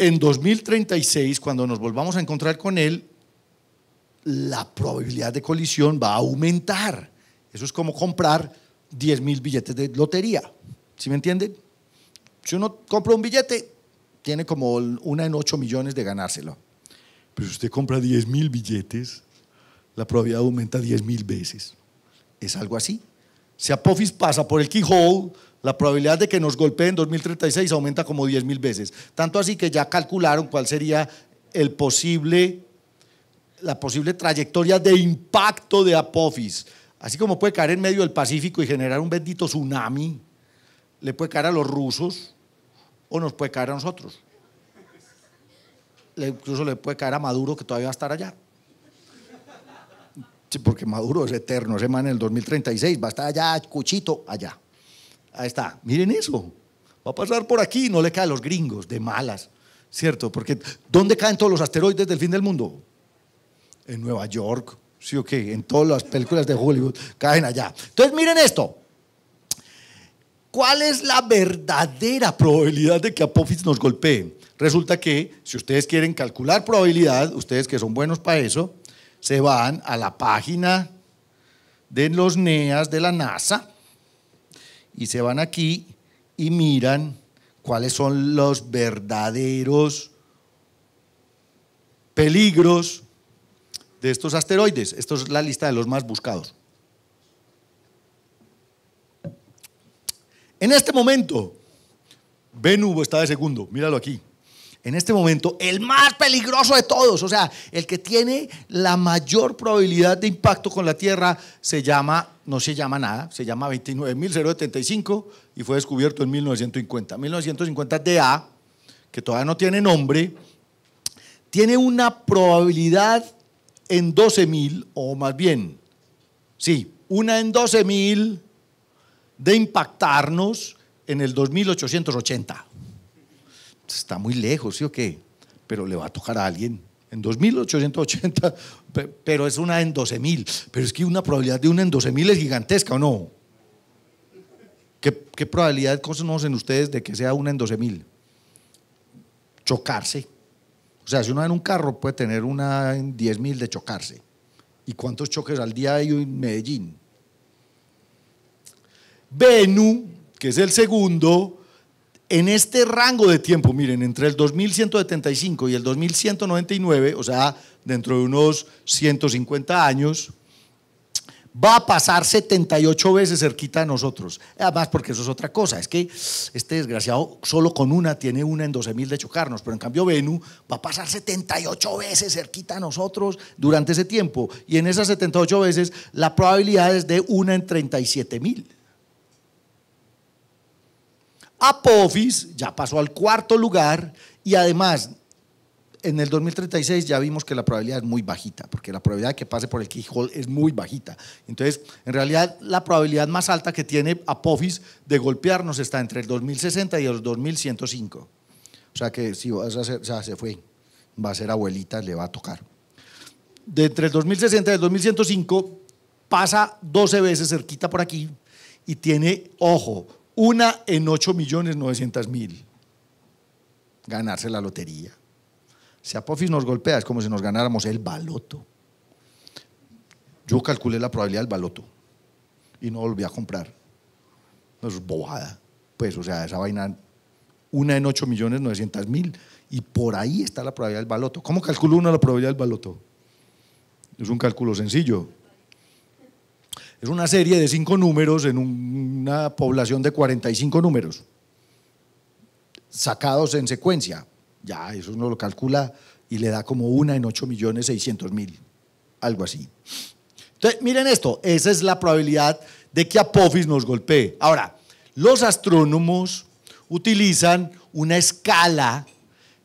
en 2036, cuando nos volvamos a encontrar con él, la probabilidad de colisión va a aumentar. Eso es como comprar 10 mil billetes de lotería. ¿Sí me entienden? Si uno compra un billete, tiene como una en 8 millones de ganárselo. Pero si usted compra 10 mil billetes, la probabilidad aumenta 10 mil veces. Es algo así. Si Apophis pasa por el keyhole, la probabilidad de que nos golpeen en 2036 aumenta como 10 mil veces. Tanto así que ya calcularon cuál sería el posible, la posible trayectoria de impacto de Apophis. Así como puede caer en medio del Pacífico y generar un bendito tsunami, le puede caer a los rusos o nos puede caer a nosotros. incluso le puede caer a Maduro, que todavía va a estar allá. porque Maduro es eterno, se man en el 2036 va a estar allá, cuchito, allá. Ahí está, miren eso. Va a pasar por aquí y no le caen los gringos de malas, ¿cierto? Porque ¿dónde caen todos los asteroides del fin del mundo? En Nueva York, ¿sí o qué? En todas las películas de Hollywood caen allá. Entonces miren esto. ¿Cuál es la verdadera probabilidad de que Apophis nos golpee? Resulta que si ustedes quieren calcular probabilidad, ustedes que son buenos para eso, se van a la página de los NEAS de la NASA y se van aquí y miran cuáles son los verdaderos peligros de estos asteroides. Esto es la lista de los más buscados. En este momento, Venus está de segundo, míralo aquí en este momento el más peligroso de todos, o sea, el que tiene la mayor probabilidad de impacto con la Tierra, se llama, no se llama nada, se llama 29.075 y fue descubierto en 1950. 1950 DA, que todavía no tiene nombre, tiene una probabilidad en 12.000, o más bien, sí, una en 12.000 de impactarnos en el 2880 está muy lejos, ¿sí o qué? Pero le va a tocar a alguien. En 2.880, pero es una en 12.000. Pero es que una probabilidad de una en 12.000 es gigantesca, ¿o no? ¿Qué, qué probabilidad conocen ustedes de que sea una en 12.000? Chocarse. O sea, si uno en un carro puede tener una en 10.000 de chocarse. ¿Y cuántos choques al día hay en Medellín? Venu, que es el segundo, en este rango de tiempo, miren, entre el 2175 y el 2199, o sea, dentro de unos 150 años, va a pasar 78 veces cerquita a nosotros. Además, porque eso es otra cosa, es que este desgraciado solo con una tiene una en 12.000 de chocarnos, pero en cambio Venus va a pasar 78 veces cerquita a nosotros durante ese tiempo. Y en esas 78 veces la probabilidad es de una en mil. Apophis ya pasó al cuarto lugar y además en el 2036 ya vimos que la probabilidad es muy bajita, porque la probabilidad de que pase por el keyhole es muy bajita. Entonces, en realidad, la probabilidad más alta que tiene Apophis de golpearnos está entre el 2060 y el 2105. O sea que si se fue, va a ser abuelita, le va a tocar. De entre el 2060 y el 2105 pasa 12 veces cerquita por aquí y tiene, ojo, una en ocho millones 900 mil. Ganarse la lotería. Si Apophis nos golpea es como si nos ganáramos el baloto. Yo calculé la probabilidad del baloto y no volví a comprar. No es bobada. Pues, o sea, esa vaina, una en ocho millones 900 mil. Y por ahí está la probabilidad del baloto. ¿Cómo calculo uno la probabilidad del baloto? Es un cálculo sencillo es una serie de cinco números en una población de 45 números, sacados en secuencia. Ya, eso uno lo calcula y le da como una en 8 millones mil, algo así. Entonces, miren esto, esa es la probabilidad de que Apophis nos golpee. Ahora, los astrónomos utilizan una escala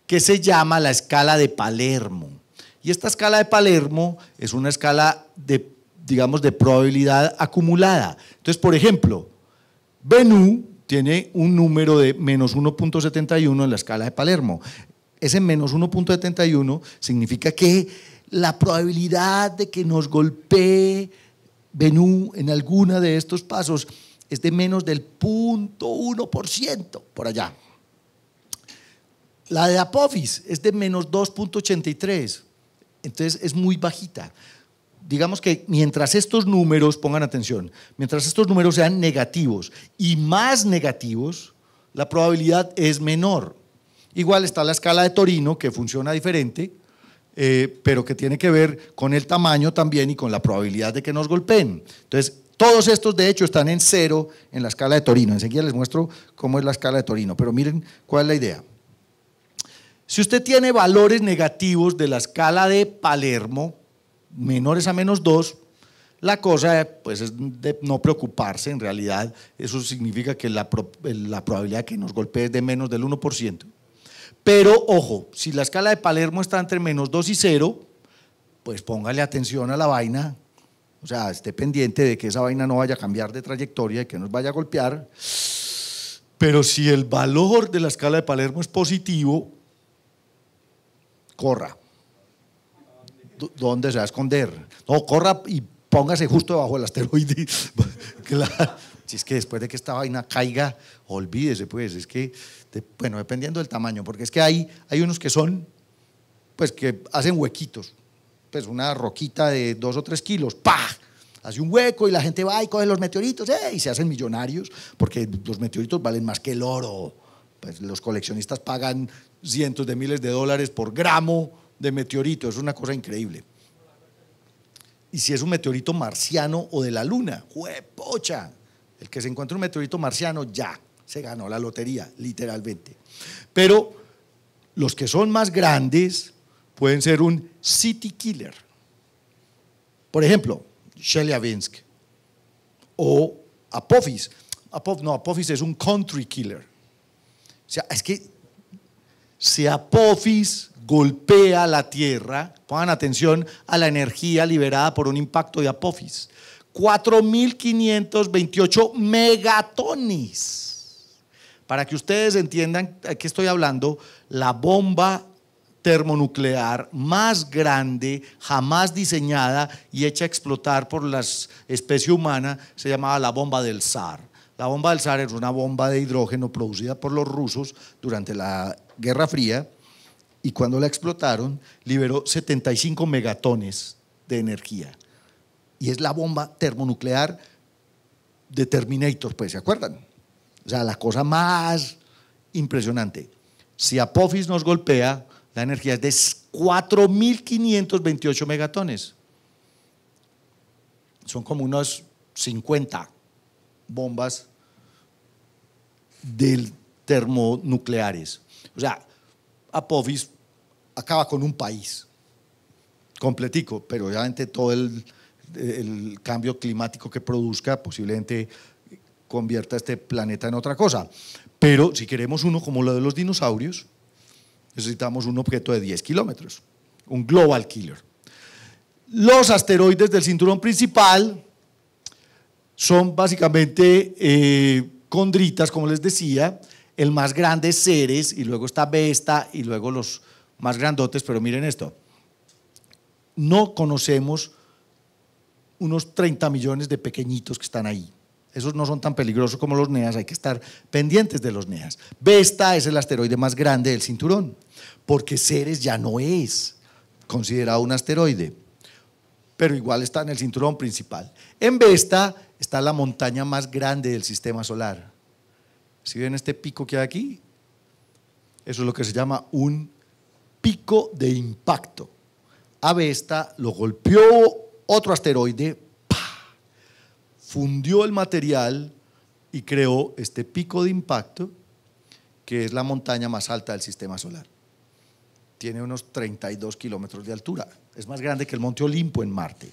que se llama la escala de Palermo. Y esta escala de Palermo es una escala de digamos, de probabilidad acumulada. Entonces, por ejemplo, Bennu tiene un número de menos 1.71 en la escala de Palermo. Ese menos 1.71 significa que la probabilidad de que nos golpee Bennu en alguna de estos pasos es de menos del 0.1% por allá. La de Apophis es de menos 2.83, entonces es muy bajita digamos que mientras estos números, pongan atención, mientras estos números sean negativos y más negativos, la probabilidad es menor. Igual está la escala de Torino, que funciona diferente, eh, pero que tiene que ver con el tamaño también y con la probabilidad de que nos golpeen. Entonces, todos estos, de hecho, están en cero en la escala de Torino. Enseguida les muestro cómo es la escala de Torino, pero miren cuál es la idea. Si usted tiene valores negativos de la escala de Palermo, menores a menos 2, la cosa pues, es de no preocuparse, en realidad eso significa que la, la probabilidad de que nos golpee es de menos del 1%. Pero ojo, si la escala de Palermo está entre menos 2 y 0, pues póngale atención a la vaina, o sea, esté pendiente de que esa vaina no vaya a cambiar de trayectoria y que nos vaya a golpear. Pero si el valor de la escala de Palermo es positivo, corra. ¿Dónde se va a esconder? No, corra y póngase justo debajo del asteroide. Si es que después de que esta vaina caiga, olvídese, pues. Es que, bueno, dependiendo del tamaño, porque es que hay, hay unos que son, pues, que hacen huequitos. Pues una roquita de dos o tres kilos, ¡pah! Hace un hueco y la gente va y coge los meteoritos, ¡eh! Y se hacen millonarios, porque los meteoritos valen más que el oro. Pues los coleccionistas pagan cientos de miles de dólares por gramo de meteorito, es una cosa increíble. Y si es un meteorito marciano o de la luna, pocha El que se encuentra un meteorito marciano ya se ganó la lotería, literalmente. Pero los que son más grandes pueden ser un city killer. Por ejemplo, Chelyabinsk o Apophis. no, Apophis es un country killer. O sea, es que si Apophis golpea la Tierra, pongan atención a la energía liberada por un impacto de Apophis, 4.528 megatonis. Para que ustedes entiendan a qué estoy hablando, la bomba termonuclear más grande jamás diseñada y hecha a explotar por la especie humana se llamaba la bomba del zar. La bomba del zar era una bomba de hidrógeno producida por los rusos durante la Guerra Fría y cuando la explotaron liberó 75 megatones de energía. Y es la bomba termonuclear de Terminator, pues, ¿se acuerdan? O sea, la cosa más impresionante. Si Apophis nos golpea, la energía es de 4.528 megatones. Son como unos 50 bombas del termonucleares. O sea, Apophis acaba con un país completico, pero obviamente todo el, cambio climático que produzca posiblemente convierta este planeta en otra cosa. Pero si queremos uno como lo de los dinosaurios, necesitamos un objeto de 10 kilómetros, un global killer. Los asteroides del cinturón principal son básicamente eh, condritas, como les decía, el más grande es Ceres, y luego está Vesta, y luego los más grandotes, pero miren esto. No conocemos unos 30 millones de pequeñitos que están ahí. Esos no son tan peligrosos como los NEAs, hay que estar pendientes de los NEAs. Vesta es el asteroide más grande del cinturón, porque Ceres ya no es considerado un asteroide, pero igual está en el cinturón principal. En Vesta está la montaña más grande del sistema solar. Si ven este pico que hay aquí, eso es lo que se llama un pico de impacto. Avesta lo golpeó otro asteroide, fundió el material y creó este pico de impacto que es la montaña más alta del sistema solar. Tiene unos 32 kilómetros de altura. Es más grande que el Monte Olimpo en Marte.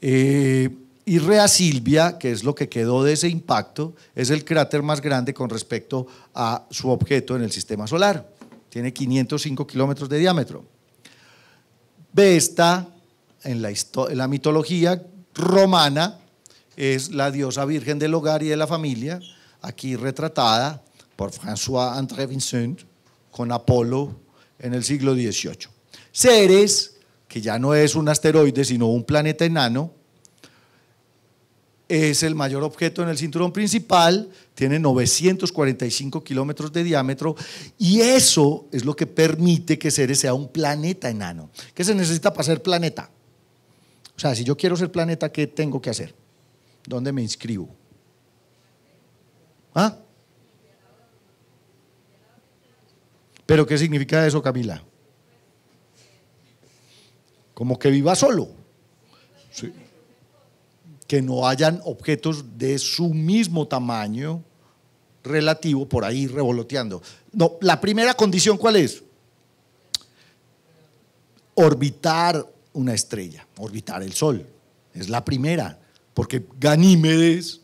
Eh, y Rea Silvia, que es lo que quedó de ese impacto, es el cráter más grande con respecto a su objeto en el sistema solar tiene 505 kilómetros de diámetro. Vesta, en la, la mitología romana, es la diosa virgen del hogar y de la familia, aquí retratada por François-André Vincent con Apolo en el siglo XVIII. Ceres, que ya no es un asteroide, sino un planeta enano, es el mayor objeto en el cinturón principal, tiene 945 kilómetros de diámetro y eso es lo que permite que Ceres sea un planeta enano. ¿Qué se necesita para ser planeta? O sea, si yo quiero ser planeta, ¿qué tengo que hacer? ¿Dónde me inscribo? ¿Ah? ¿Pero qué significa eso, Camila? Como que viva solo. Sí que no hayan objetos de su mismo tamaño relativo por ahí revoloteando. No, la primera condición, ¿cuál es? Orbitar una estrella, orbitar el Sol. Es la primera, porque Ganímedes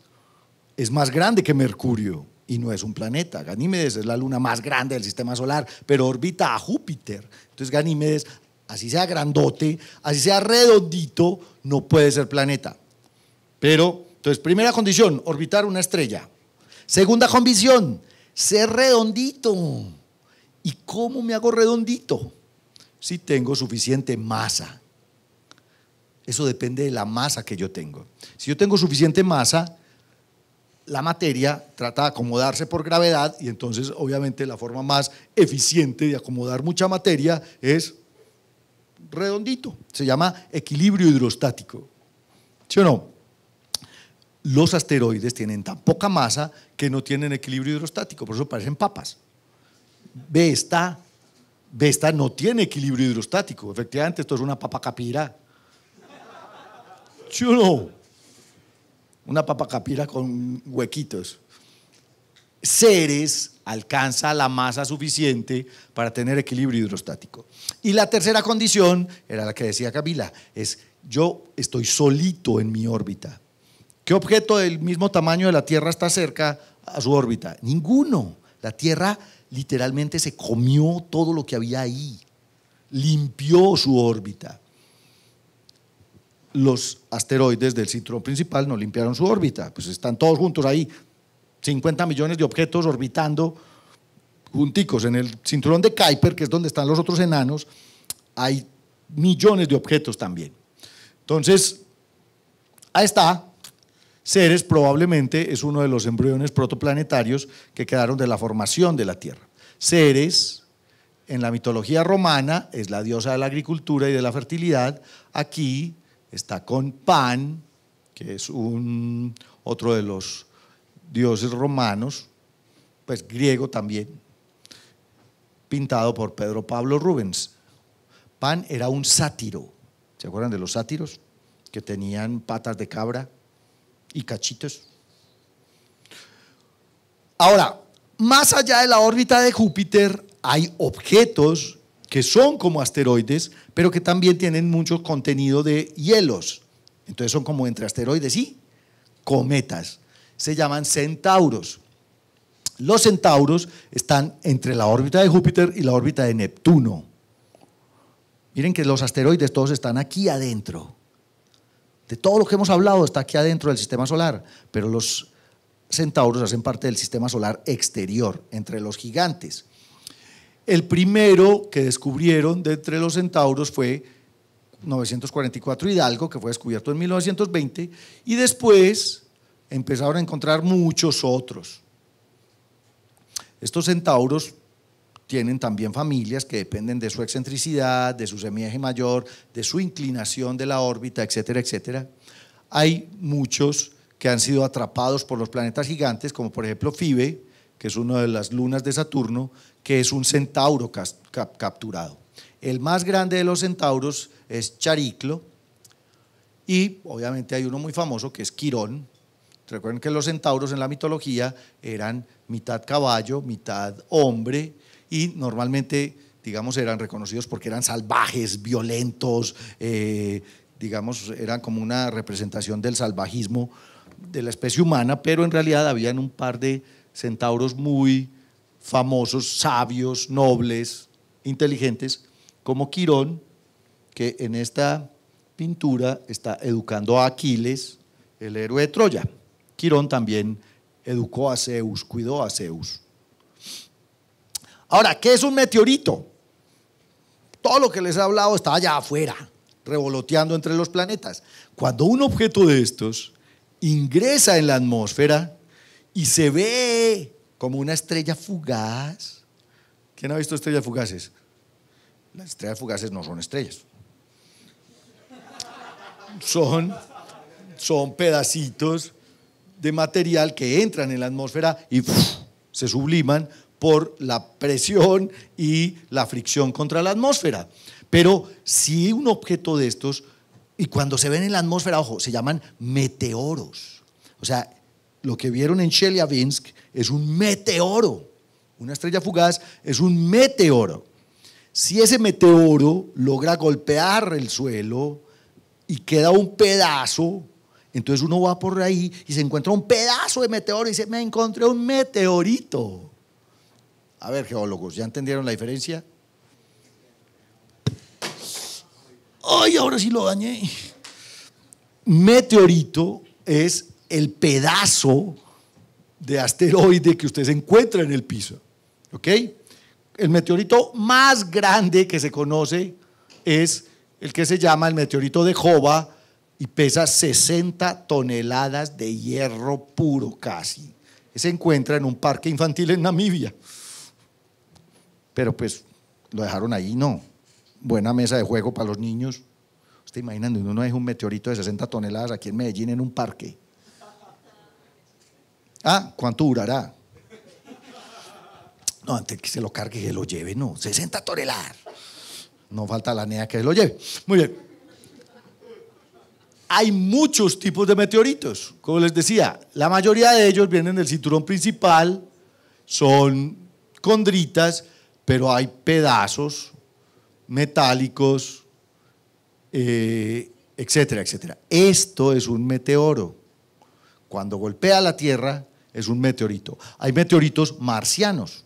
es más grande que Mercurio y no es un planeta. Ganímedes es la luna más grande del sistema solar, pero orbita a Júpiter. Entonces Ganímedes, así sea grandote, así sea redondito, no puede ser planeta. Pero, entonces, primera condición, orbitar una estrella. Segunda condición, ser redondito. ¿Y cómo me hago redondito? Si tengo suficiente masa. Eso depende de la masa que yo tengo. Si yo tengo suficiente masa, la materia trata de acomodarse por gravedad y entonces obviamente la forma más eficiente de acomodar mucha materia es redondito. Se llama equilibrio hidrostático. ¿Sí o no? los asteroides tienen tan poca masa que no tienen equilibrio hidrostático, por eso parecen papas. Vesta, Vesta no tiene equilibrio hidrostático, efectivamente esto es una papa capira. Chulo, una papa capira con huequitos. Ceres alcanza la masa suficiente para tener equilibrio hidrostático. Y la tercera condición era la que decía Camila, es yo estoy solito en mi órbita ¿Qué objeto del mismo tamaño de la Tierra está cerca a su órbita? Ninguno. La Tierra literalmente se comió todo lo que había ahí, limpió su órbita. Los asteroides del cinturón principal no limpiaron su órbita, pues están todos juntos ahí, 50 millones de objetos orbitando junticos en el cinturón de Kuiper, que es donde están los otros enanos, hay millones de objetos también. Entonces, ahí está Ceres probablemente es uno de los embriones protoplanetarios que quedaron de la formación de la Tierra. Ceres, en la mitología romana, es la diosa de la agricultura y de la fertilidad. Aquí está con Pan, que es un, otro de los dioses romanos, pues griego también, pintado por Pedro Pablo Rubens. Pan era un sátiro. ¿Se acuerdan de los sátiros? Que tenían patas de cabra y cachitos. Ahora, más allá de la órbita de Júpiter, hay objetos que son como asteroides, pero que también tienen mucho contenido de hielos. Entonces son como entre asteroides y cometas. Se llaman centauros. Los centauros están entre la órbita de Júpiter y la órbita de Neptuno. Miren que los asteroides todos están aquí adentro. De todo lo que hemos hablado está aquí adentro del sistema solar, pero los centauros hacen parte del sistema solar exterior, entre los gigantes. El primero que descubrieron de entre los centauros fue 944 Hidalgo, que fue descubierto en 1920, y después empezaron a encontrar muchos otros. Estos centauros tienen también familias que dependen de su excentricidad, de su semieje mayor, de su inclinación de la órbita, etcétera, etcétera. Hay muchos que han sido atrapados por los planetas gigantes, como por ejemplo Fibe, que es una de las lunas de Saturno, que es un centauro capturado. El más grande de los centauros es Chariclo y obviamente hay uno muy famoso que es Quirón. Recuerden que los centauros en la mitología eran mitad caballo, mitad hombre, y normalmente, digamos, eran reconocidos porque eran salvajes, violentos, eh, digamos, eran como una representación del salvajismo de la especie humana, pero en realidad habían un par de centauros muy famosos, sabios, nobles, inteligentes, como Quirón, que en esta pintura está educando a Aquiles, el héroe de Troya. Quirón también educó a Zeus, cuidó a Zeus. Ahora, ¿qué es un meteorito? Todo lo que les he hablado está allá afuera, revoloteando entre los planetas. Cuando un objeto de estos ingresa en la atmósfera y se ve como una estrella fugaz, ¿quién ha visto estrellas fugaces? Las estrellas fugaces no son estrellas. Son, pedacitos de material que entran en la atmósfera y se subliman por la presión y la fricción contra la atmósfera. Pero si un objeto de estos, y cuando se ven en la atmósfera, ojo, se llaman meteoros. O sea, lo que vieron en Chelyabinsk es un meteoro. Una estrella fugaz es un meteoro. Si ese meteoro logra golpear el suelo y queda un pedazo, entonces uno va por ahí y se encuentra un pedazo de meteoro y dice, me encontré un meteorito. A ver, geólogos, ¿ya entendieron la diferencia? ¡Ay, ahora sí lo dañé! Meteorito es el pedazo de asteroide que usted se encuentra en el piso. ¿Ok? El meteorito más grande que se conoce es el que se llama el meteorito de Jova y pesa 60 toneladas de hierro puro casi. Se encuentra en un parque infantil en Namibia pero pues lo dejaron ahí, no. Buena mesa de juego para los niños. Usted imagina, uno deja un meteorito de 60 toneladas aquí en Medellín en un parque. Ah, ¿cuánto durará? No, antes que se lo cargue, que lo lleve, no, 60 toneladas. No falta la NEA que se lo lleve. Muy bien. Hay muchos tipos de meteoritos, como les decía, la mayoría de ellos vienen del cinturón principal, son condritas, pero hay pedazos metálicos, eh, etcétera, etcétera. Esto es un meteoro. Cuando golpea la Tierra es un meteorito. Hay meteoritos marcianos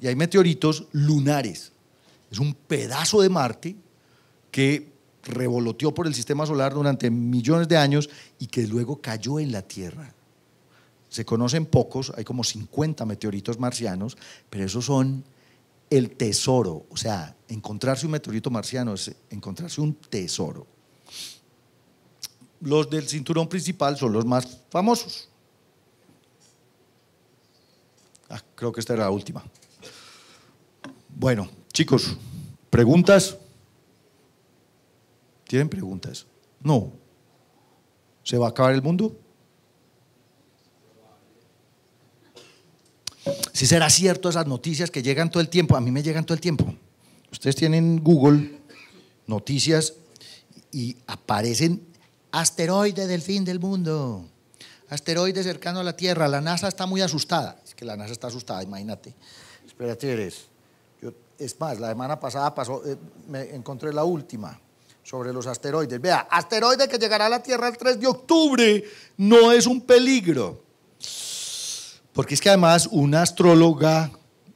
y hay meteoritos lunares. Es un pedazo de Marte que revoloteó por el sistema solar durante millones de años y que luego cayó en la Tierra. Se conocen pocos, hay como 50 meteoritos marcianos, pero esos son el tesoro. O sea, encontrarse un meteorito marciano es encontrarse un tesoro. Los del cinturón principal son los más famosos. Ah, creo que esta era la última. Bueno, chicos, ¿preguntas? ¿Tienen preguntas? No. ¿Se va a acabar el mundo? si será cierto esas noticias que llegan todo el tiempo, a mí me llegan todo el tiempo. Ustedes tienen Google, noticias, y aparecen asteroides del fin del mundo, asteroides cercano a la Tierra, la NASA está muy asustada, es que la NASA está asustada, imagínate. Espérate, eres. es más, la semana pasada pasó, eh, me encontré la última sobre los asteroides. Vea, asteroide que llegará a la Tierra el 3 de octubre no es un peligro. Porque es que además una astróloga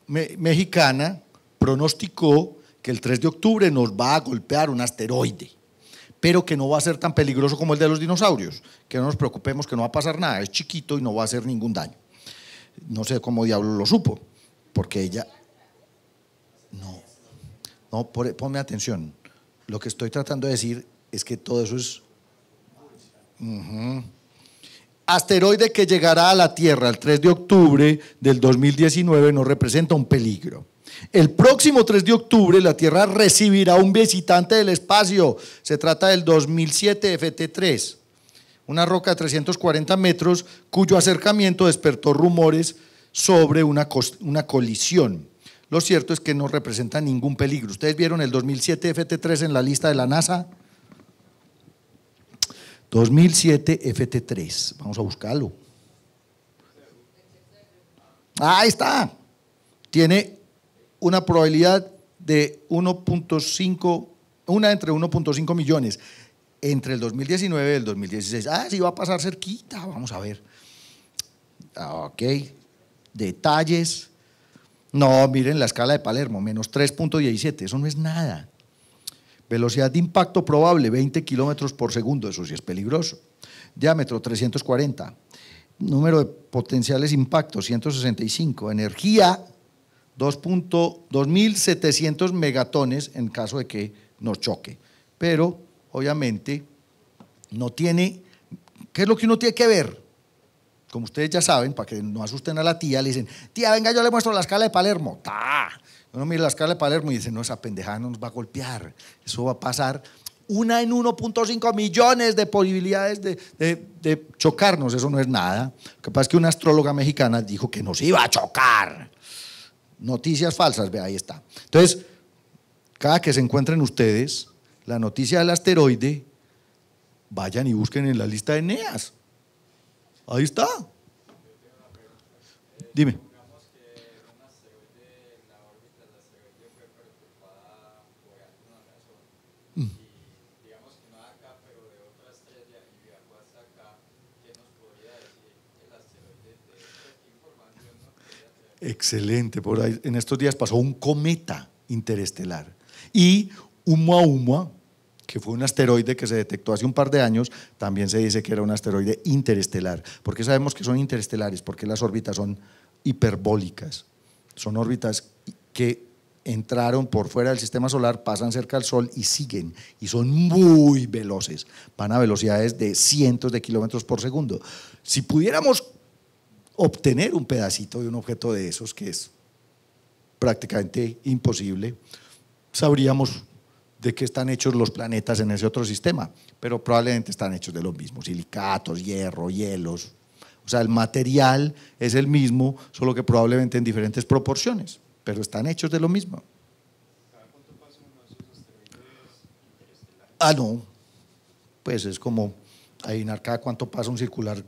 mexicana pronosticó que el 3 de octubre nos va a golpear un asteroide, pero que no va a ser tan peligroso como el de los dinosaurios, que no nos preocupemos, que no va a pasar nada, es chiquito y no va a hacer ningún daño. No sé cómo diablo lo supo, porque ella... No, no, ponme atención. Lo que estoy tratando de decir es que todo eso es asteroide que llegará a la Tierra el 3 de octubre del 2019 no representa un peligro. El próximo 3 de octubre la Tierra recibirá un visitante del espacio. Se trata del 2007 FT3, una roca de 340 metros cuyo acercamiento despertó rumores sobre una, una colisión. Lo cierto es que no representa ningún peligro. ¿Ustedes vieron el 2007 FT3 en la lista de la NASA? 2007 FT3. Vamos a buscarlo. Ahí está. Tiene una probabilidad de 1.5, una entre 1.5 millones entre el 2019 y el 2016. Ah, sí va a pasar cerquita, vamos a ver. Ok, detalles. No, miren la escala de Palermo, menos 3.17, eso no es nada. Velocidad de impacto probable, 20 kilómetros por segundo, eso sí es peligroso. Diámetro, 340. Número de potenciales impactos, 165. Energía, 2.700 megatones en caso de que nos choque. Pero, obviamente, no tiene... ¿Qué es lo que uno tiene que ver? Como ustedes ya saben, para que no asusten a la tía, le dicen, tía, venga, yo le muestro la escala de Palermo. ¡Ta! Uno mira las escala de Palermo y dice, no, esa pendejada no nos va a golpear, eso va a pasar. Una en 1.5 millones de posibilidades de, chocarnos, eso no es nada. Capaz que una astróloga mexicana dijo que nos iba a chocar. Noticias falsas, ve, ahí está. Entonces, cada que se encuentren ustedes la noticia del asteroide, vayan y busquen en la lista de NEAS. Ahí está. Dime. Excelente, por ahí. En estos días pasó un cometa interestelar y Oumuamua, que fue un asteroide que se detectó hace un par de años, también se dice que era un asteroide interestelar. ¿Por qué sabemos que son interestelares? Porque las órbitas son hiperbólicas. Son órbitas que entraron por fuera del sistema solar, pasan cerca al Sol y siguen. Y son muy veloces. Van a velocidades de cientos de kilómetros por segundo. Si pudiéramos obtener un pedacito de un objeto de esos, que es prácticamente imposible, sabríamos de qué están hechos los planetas en ese otro sistema, pero probablemente están hechos de los mismos, silicatos, hierro, hielos. O sea, el material es el mismo, solo que probablemente en diferentes proporciones, pero están hechos de lo mismo. Ah, no. Pues es como adivinar cada cuánto pasa un circular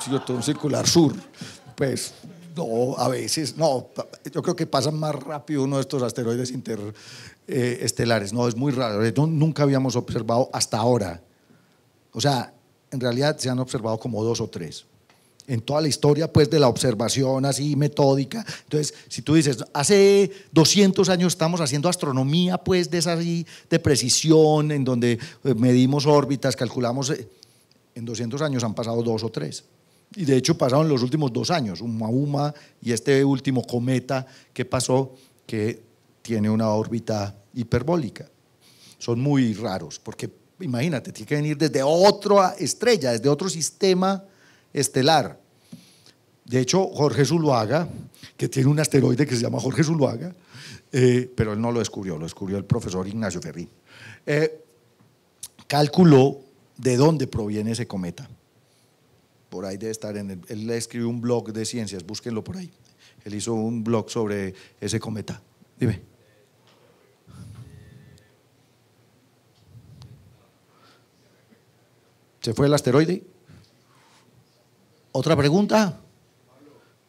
si yo un circular sur, pues no, a veces, no, yo creo que pasan más rápido uno de estos asteroides interestelares, eh, no, es muy raro, nunca habíamos observado hasta ahora, o sea, en realidad se han observado como dos o tres, en toda la historia pues de la observación así metódica, entonces si tú dices, hace 200 años estamos haciendo astronomía pues de esa de precisión, en donde eh, medimos órbitas, calculamos, eh, en 200 años han pasado dos o tres y de hecho pasaron los últimos dos años, un Mahuma y este último cometa que pasó, que tiene una órbita hiperbólica. Son muy raros, porque imagínate, tiene que venir desde otra estrella, desde otro sistema estelar. De hecho, Jorge Zuluaga, que tiene un asteroide que se llama Jorge Zuluaga, eh, pero él no lo descubrió, lo descubrió el profesor Ignacio Ferrín, eh, calculó de dónde proviene ese cometa por ahí debe estar, en el, él escribió un blog de ciencias, búsquenlo por ahí. Él hizo un blog sobre ese cometa. Dime. ¿Se fue el asteroide? ¿Otra pregunta?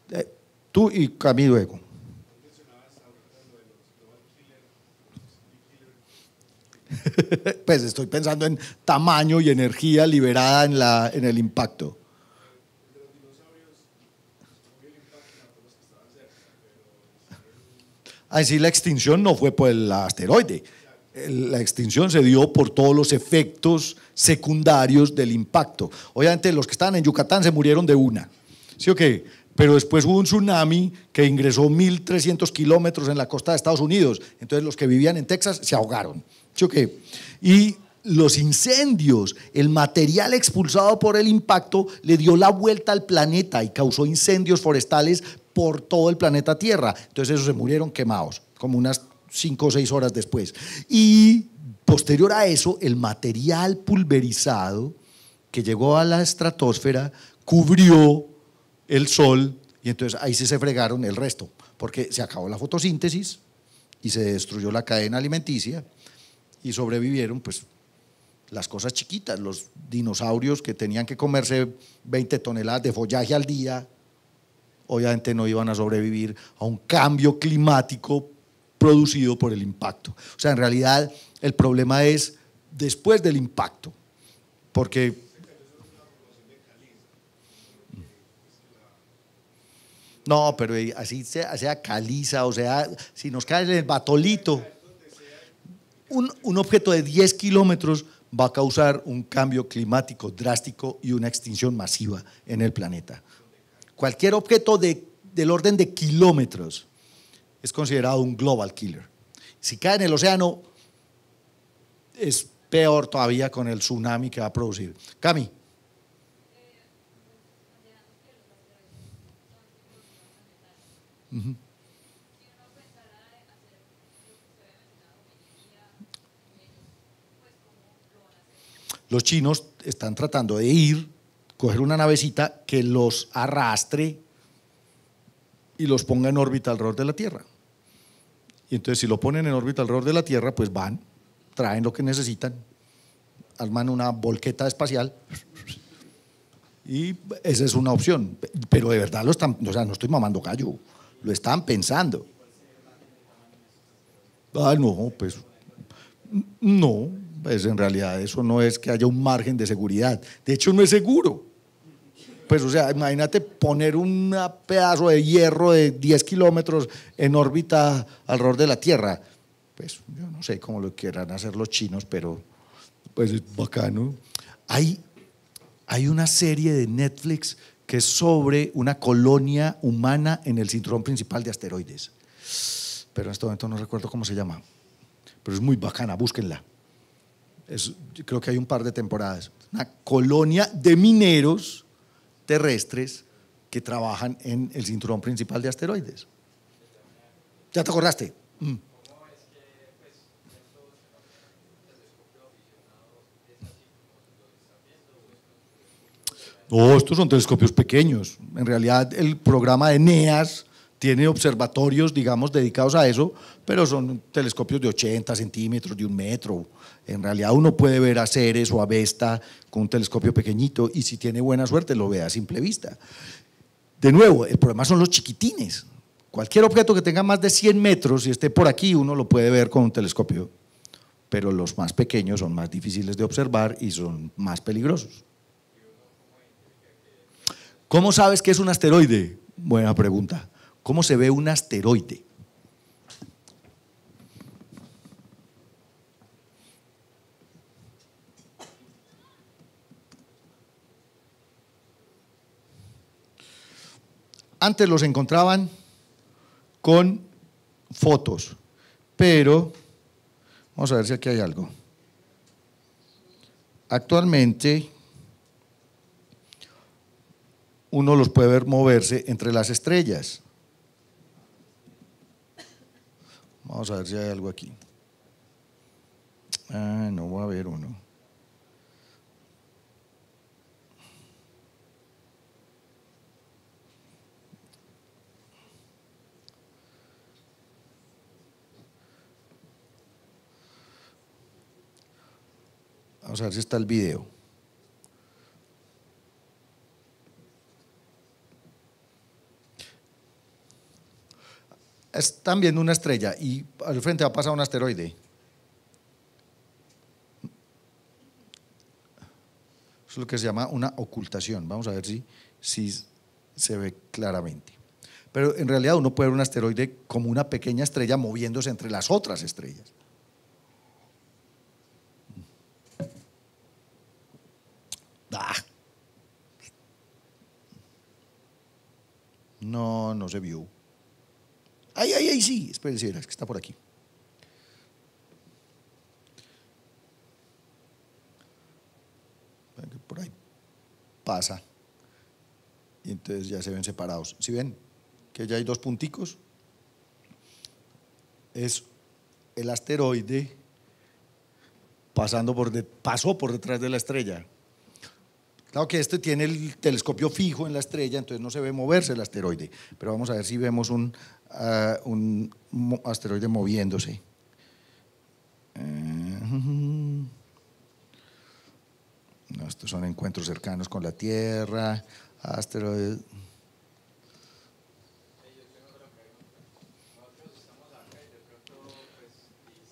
Eh, tú y Camilo Ego. pues estoy pensando en tamaño y energía liberada en, la, en el impacto. Así ah, la extinción no fue por el asteroide. La extinción se dio por todos los efectos secundarios del impacto. Obviamente los que estaban en Yucatán se murieron de una. ¿Sí o qué? Pero después hubo un tsunami que ingresó 1.300 kilómetros en la costa de Estados Unidos. Entonces los que vivían en Texas se ahogaron. ¿Sí o qué? Y los incendios, el material expulsado por el impacto le dio la vuelta al planeta y causó incendios forestales por todo el planeta Tierra. Entonces esos se murieron quemados, como unas 5 o 6 horas después. Y posterior a eso, el material pulverizado que llegó a la estratosfera cubrió el Sol y entonces ahí sí se fregaron el resto, porque se acabó la fotosíntesis y se destruyó la cadena alimenticia y sobrevivieron pues las cosas chiquitas, los dinosaurios que tenían que comerse 20 toneladas de follaje al día, obviamente no iban a sobrevivir a un cambio climático producido por el impacto. O sea, en realidad el problema es después del impacto, porque... No, pero eh, así sea, caliza, o sea, si nos cae el batolito, un, un objeto de 10 kilómetros va a causar un cambio climático drástico y una extinción masiva en el planeta. Cualquier objeto de, del orden de kilómetros es considerado un global killer. Si cae en el océano, es peor todavía con el tsunami que va a producir. Cami. los chinos están tratando de ir, coger una navecita que los arrastre y los ponga en órbita alrededor de la Tierra. Y entonces si lo ponen en órbita alrededor de la Tierra, pues van, traen lo que necesitan, arman una volqueta espacial y esa es una opción. Pero de verdad lo están, o sea, no estoy mamando gallo, lo están pensando. Ah, no, pues no, pues en realidad eso no es que haya un margen de seguridad. De hecho, no es seguro. Pues, o sea, imagínate poner un pedazo de hierro de 10 kilómetros en órbita alrededor de la Tierra. Pues yo no sé cómo lo quieran hacer los chinos, pero pues es bacano. Hay, hay una serie de Netflix que es sobre una colonia humana en el cinturón principal de asteroides. Pero en este momento no recuerdo cómo se llama. Pero es muy bacana, búsquenla creo que hay un par de temporadas, una colonia de mineros terrestres que trabajan en el cinturón principal de asteroides. ¿Ya te acordaste? Mm. No, estos son telescopios pequeños. En realidad, el programa de NEAS tiene observatorios, digamos, dedicados a eso, pero son telescopios de 80 centímetros, de un metro. En realidad uno puede ver a Ceres o a Vesta con un telescopio pequeñito y si tiene buena suerte lo ve a simple vista. De nuevo, el problema son los chiquitines. Cualquier objeto que tenga más de 100 metros y esté por aquí, uno lo puede ver con un telescopio, pero los más pequeños son más difíciles de observar y son más peligrosos. ¿Cómo sabes que es un asteroide? Buena pregunta. ¿Cómo se ve un asteroide? Antes los encontraban con fotos, pero vamos a ver si aquí hay algo. Actualmente uno los puede ver moverse entre las estrellas. Vamos a ver si hay algo aquí. Ah, no va a haber uno. Vamos a ver si está el video. están viendo una estrella y al frente va a pasar un asteroide. es lo que se llama una ocultación. Vamos a ver si, si se ve claramente. Pero en realidad uno puede ver un asteroide como una pequeña estrella moviéndose entre las otras estrellas. Ah. No, no se vio. Ay, ay, ay, sí. Espérense, es que está por aquí. Por ahí pasa. Y entonces ya se ven separados. ¿Sí ven? Que ya hay dos punticos. Es el asteroide pasando por de, pasó por detrás de la estrella. Claro que este tiene el telescopio fijo en la estrella, entonces no se ve moverse el asteroide, pero vamos a ver si vemos un un asteroide moviéndose. No, eh, estos son encuentros cercanos con la Tierra, asteroides.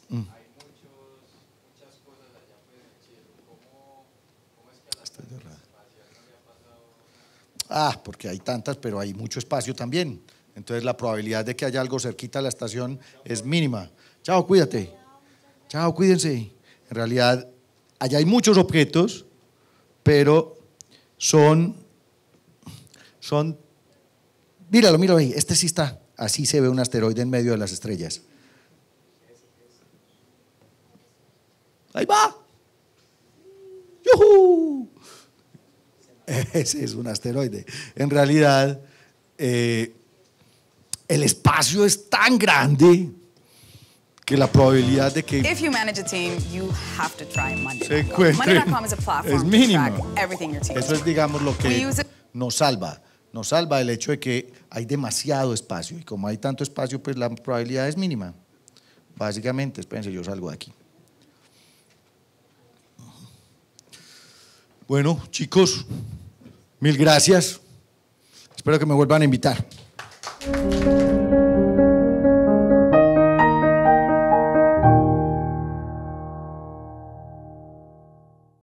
Mm. Ah, porque hay tantas, pero hay mucho espacio también. Entonces la probabilidad de que haya algo cerquita a la estación es mínima. Chao, cuídate. Chao, cuídense. En realidad, allá hay muchos objetos, pero son, son, míralo, míralo ahí, este sí está. Así se ve un asteroide en medio de las estrellas. Ahí va. ¡Yuhu! Ese es un asteroide. En realidad, eh, el espacio es tan grande que la probabilidad de que If you manage a team, you have to try es mínimo. everything your Eso es digamos lo que nos salva. Nos salva el hecho de que hay demasiado espacio y como hay tanto espacio, pues la probabilidad es mínima. Básicamente, espérense, yo salgo de aquí. Bueno, chicos, mil gracias. Espero que me vuelvan a invitar. Música